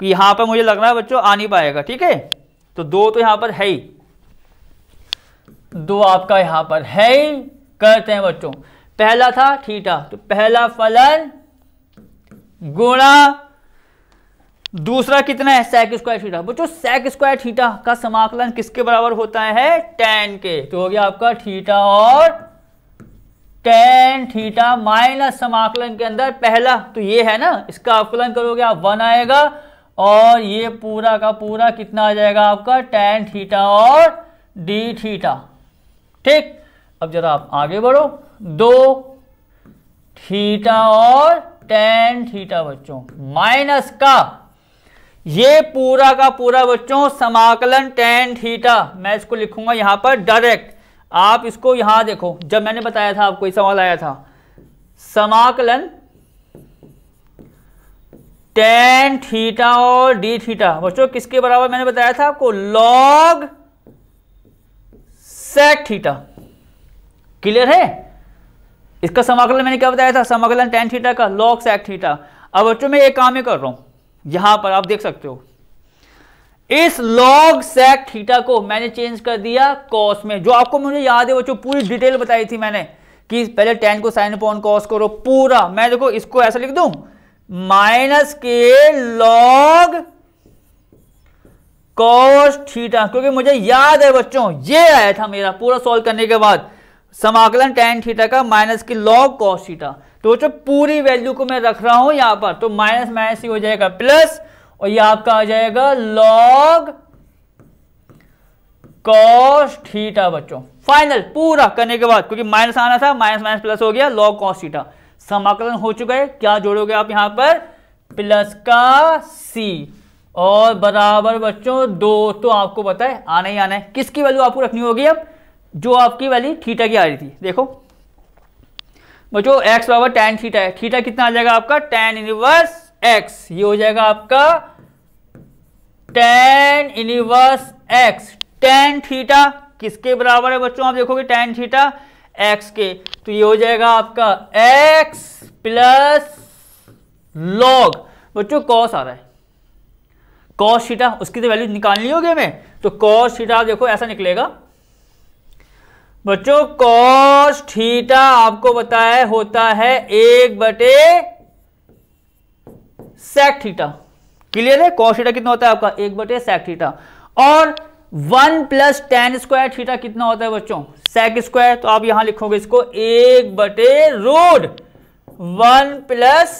कि यहां पर मुझे लग रहा है बच्चों आ नहीं पाएगा ठीक है तो दो तो यहां पर है ही दो आपका यहां पर है ही करते हैं बच्चों पहला था थीटा तो पहला फलन गुणा दूसरा कितना है सेक स्क्वायर थीटा बच्चों सेक स्क्वायर थीटा का समाकलन किसके बराबर होता है टेन के तो हो गया आपका थीटा और टेन थीटा माइनस समाकलन के अंदर पहला तो ये है ना इसका अवकलन करोगे आप वन आएगा और ये पूरा का पूरा कितना आ जाएगा आपका टेन थीटा और डी थीटा ठीक अब जरा आप आगे बढ़ो दो थीटा और टेन थीटा बच्चों माइनस का ये पूरा का पूरा बच्चों समाकलन टेन थीटा मैं इसको लिखूंगा यहां पर डायरेक्ट आप इसको यहां देखो जब मैंने बताया था आपको सवाल आया था समाकलन टेन थीटा और डी थीटा बच्चों किसके बराबर मैंने बताया था आपको लॉग सेट थीटा क्लियर है इसका समाकलन मैंने क्या बताया था समाकलन टेन थीटा का लॉग सेक थीटा अब बच्चों मैं एक काम ही कर रहा हूं यहां पर आप देख सकते हो इस लॉग सेक थीटा को मैंने चेंज कर दिया कॉस में जो आपको मुझे याद है बच्चों पूरी डिटेल बताई थी मैंने कि पहले टेन को साइन अपॉन कॉस करो पूरा मैं देखो इसको ऐसा लिख दू माइनस के लॉग कॉस थीटा क्योंकि मुझे याद है बच्चों ये आया था मेरा पूरा सॉल्व करने के बाद समाकलन टेन थीटा का माइनस की लॉग कॉस थीटा तो बच्चों पूरी वैल्यू को मैं रख रहा हूं यहां पर तो माइनस माइनस ही हो जाएगा प्लस और ये आपका आ जाएगा लॉग कॉस थीटा बच्चों फाइनल पूरा करने के बाद क्योंकि माइनस आना था माइनस माइनस प्लस हो गया लॉग कॉस थीटा समाकलन हो चुका है क्या जोड़ोगे आप यहां पर प्लस का सी और बराबर बच्चों दो तो आपको पता है आना ही आना है किसकी वैल्यू आपको रखनी होगी अब जो आपकी वैल्यू थीटा की आ रही थी देखो बच्चो एक्स बराबर टेन थीटा है थीटा कितना आ जाएगा आपका टेन इनिवर्स एक्स ये हो जाएगा आपका tan inverse x tan theta किसके बराबर है बच्चों आप देखोगे टेन थीटा एक्स के तो ये हो जाएगा आपका एक्स प्लस लॉग बच्चों कॉस आ रहा है कॉस शीटा उसकी तो वैल्यू निकालनी होगी हमें तो कॉस सीटा देखो ऐसा निकलेगा बच्चों कॉस थीटा आपको बताया होता है एक बटे सेक थीटा क्लियर है कॉस थीटा कितना होता है आपका एक बटे सेक थीटा और one plus tan square theta कितना होता है बच्चों सेक स्क्वायर तो आप यहां लिखोगे इसको एक बटे root one plus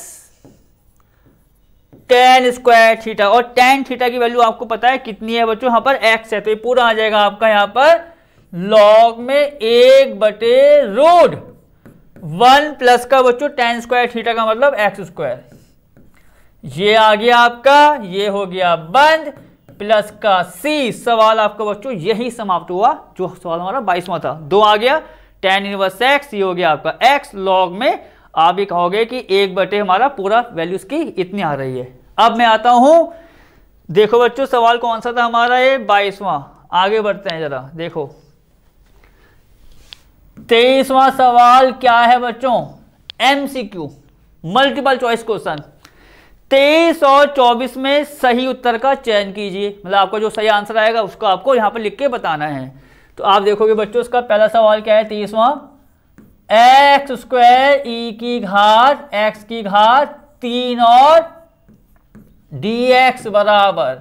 tan square theta और टेन थीटा की वैल्यू आपको पता है कितनी है बच्चों यहाँ पर एक्स है तो ये पूरा आ जाएगा आपका यहाँ पर लॉग में एक बटे रोड वन प्लस का बच्चों टेन स्क्वायर थीटा का मतलब एक्स स्क्वायर ये आ गया आपका ये हो गया बंद प्लस का सी सवाल आपका बच्चों यही समाप्त हुआ जो सवाल हमारा बाईसवा था दो आ गया टेन इनवर्स एक्स ये हो गया आपका एक्स लॉग में आप ये कहोगे कि एक बटे हमारा पूरा वैल्यू इसकी इतनी आ रही है अब मैं आता हूं देखो बच्चों सवाल कौन सा था हमारा ये बाईसवां आगे बढ़ते हैं ज़रा देखो तेईसवां सवाल क्या है बच्चों एमसीक्यू मल्टीपल चॉइस क्वेश्चन तेईस और चौबीस में सही उत्तर का चयन कीजिए मतलब आपका जो सही आंसर आएगा उसको आपको यहां पर लिख के बताना है तो आप देखोगे बच्चों इसका पहला सवाल क्या है तेईसवां एक्स स्क्वायर ई की घात एक्स की घात तीन और डी एक्स बराबर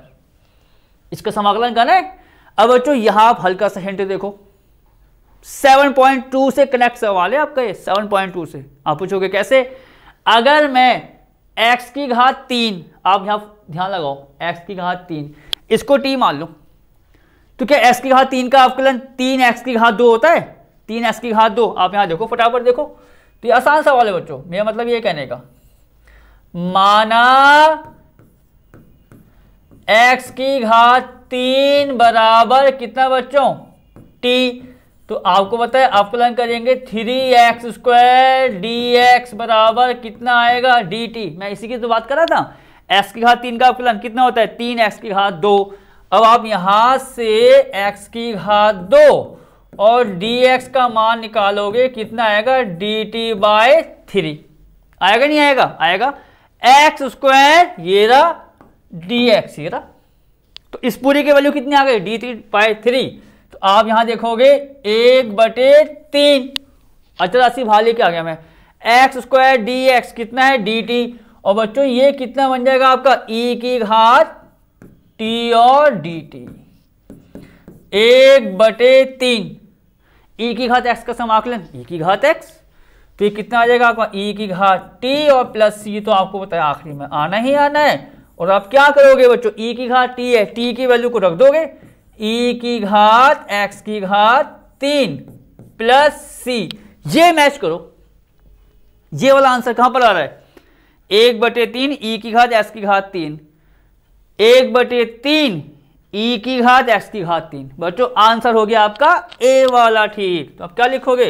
इसका समाकलन करना है अब बच्चों यहां आप हल्का सा हिंट देखो 7.2 से कनेक्ट सवाल है आपका ये 7.2 से आप पूछोगे कैसे अगर मैं x की घात तीन आप यहां ध्यान लगाओ x की घात तीन इसको t मान लो तो क्या x की घात तीन का अवकलन तीन एक्स की घात दो होता है तीन एक्स की घात दो आप यहां देखो फटाफट देखो तो ये आसान सवाल है बच्चों मेरा मतलब ये कहने का माना एक्स की घात तीन बराबर कितना बच्चों टी तो आपको बताए अपलन करेंगे three x square d x बराबर कितना आएगा डी टी मैं इसी की तो बात कर रहा था एक्स की घात तीन का अपलन कितना होता है तीन एक्स की घात दो अब आप यहां से एक्स की घात दो और dx का मान निकालोगे कितना आएगा डी टी बाय थ्री आएगा नहीं आएगा आएगा एक्स स्क्वायर ये रहा डी एक्स ये रहा तो इस पूरी की वैल्यू कितनी आ गई डी थ्री बाय थ्री तो आप यहां देखोगे एक बटे तीन अचल अच्छा, राशि भाग लेके आ गया मैं एक्स स्क्वायर डी एक्स कितना है डी टी और बच्चों ये कितना बन जाएगा आपका ई e की घात टी और डी टी एक बटे तीन ई e की घात एक्स का समाकलन ई e की घात एक्स तो ये कितना आ जाएगा आपका ई e की घात टी और प्लस सी तो आपको बताया आखिरी में आना ही आना है और आप क्या करोगे बच्चों ई की घात टी है टी की वैल्यू को रख दोगे ई की घात एक्स की घात तीन प्लस सी ये मैच करो ये वाला आंसर कहां पर आ रहा है एक बटे तीन ई की घात एक्स की घात तीन एक बटे तीन ई की घात एक्स की घात तीन बच्चों आंसर हो गया आपका ए वाला ठीक तो आप क्या लिखोगे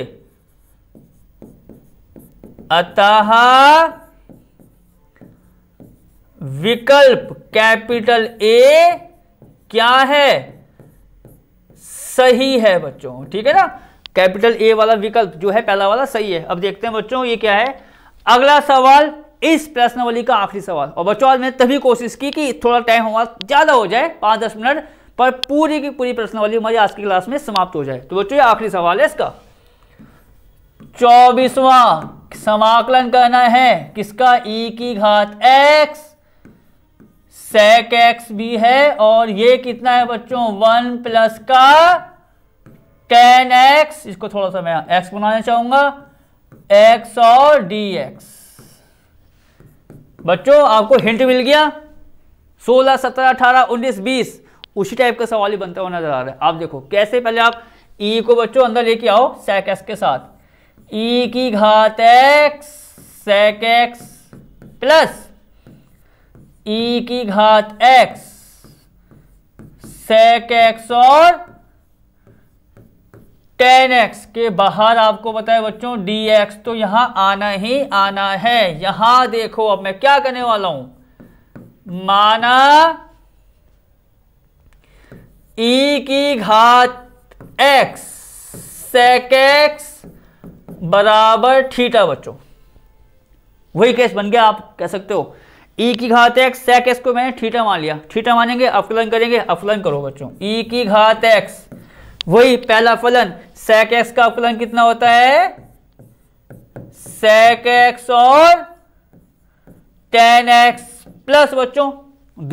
अतः विकल्प कैपिटल ए क्या है सही है बच्चों ठीक है ना कैपिटल ए वाला विकल्प जो है पहला वाला सही है अब देखते हैं बच्चों ये क्या है अगला सवाल इस प्रश्नवली का आखिरी सवाल और बच्चों आज मैंने तभी कोशिश की कि थोड़ा टाइम हमारा ज़्यादा हो जाए पांच दस मिनट पर पूरी की पूरी प्रश्नवली हमारी आज की क्लास में समाप्त हो जाए तो बच्चों ये आखिरी सवाल है इसका चौबीसवा समाकलन करना है किसका ई e की घात एक्स सेक एक्स भी है और ये कितना है बच्चों वन प्लस का टेन एक्स इसको थोड़ा सा मैं एक्स बनाना चाहूंगा एक्स और डी एक्स बच्चों आपको हिंट मिल गया 16, 17, 18, 19, 20 उसी टाइप का सवाल ही बनता हुआ नजर आ रहा है आप देखो कैसे पहले आप ई e को बच्चों अंदर लेके आओ सेक एक्स के साथ ई e की घात x sec x plus e की घात एक्स सेक एक्स और टेन एक्स के बाहर आपको बताया बच्चों डी एक्स तो यहां आना ही आना है यहां देखो अब मैं क्या करने वाला हूं माना e की घात x sec x बराबर थीटा बच्चों वही केस बन गया आप कह सकते हो ई e की घात एक्स sec x को मैंने ठीटा मान लिया ठीटा मानेंगे अफलन करेंगे अफलन करो बच्चों ई e की घात एक्स वही पहला फलन सेक एक्स का अवकलन कितना होता है सेक एक्स और टेन एक्स प्लस बच्चों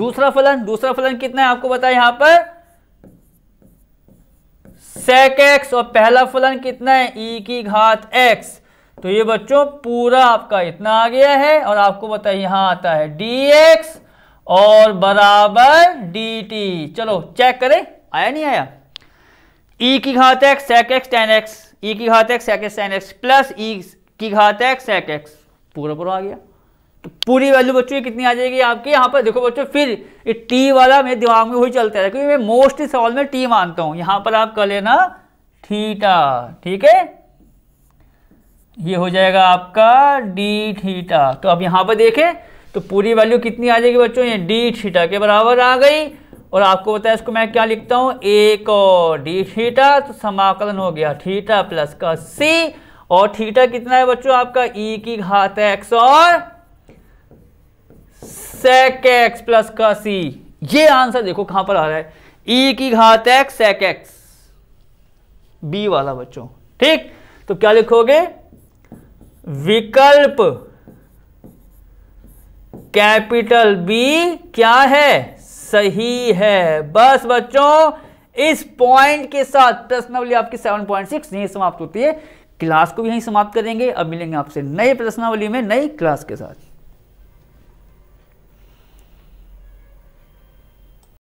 दूसरा फलन दूसरा फलन कितना है आपको बताया यहां पर सेक एक्स और पहला फलन कितना है ई e की घात एक्स तो ये बच्चों पूरा आपका इतना आ गया है और आपको बताइए यहां आता है डी एक्स और बराबर डी टी चलो चेक करें आया नहीं आया ई e की घात x sec x tan x e की घात x sec x tan x plus e की घात एक्स सेक एक्स पूरा पूरा आ गया तो पूरी वैल्यू बच्चों ये कितनी आ जाएगी आपके यहाँ पर देखो बच्चों फिर ये टी वाला मेरे दिमाग में वही चलता है क्योंकि मैं मोस्ट सवाल में टी मानता हूँ यहाँ पर आप कर लेना थीटा ठीक है ये हो जाएगा आपका डी थीटा तो अब यहाँ पर देखें तो पूरी वैल्यू कितनी आ जाएगी बच्चों ये डी थीटा के बराबर आ गई और आपको बताया इसको मैं क्या लिखता हूँ एक और डी थीटा तो समाकलन हो गया थीटा प्लस का सी और थीटा कितना है बच्चों आपका ई e की घात एक्स और सेक एक्स प्लस का सी ये आंसर देखो कहां पर आ रहा है ई e की घात एक्स सेक एक्स बी वाला बच्चों ठीक तो क्या लिखोगे विकल्प कैपिटल बी क्या है सही है बस बच्चों इस पॉइंट के साथ प्रश्नावली आपकी 7.6 यही समाप्त होती है क्लास को भी यही समाप्त करेंगे अब मिलेंगे आपसे नए प्रश्नावली में नई क्लास के साथ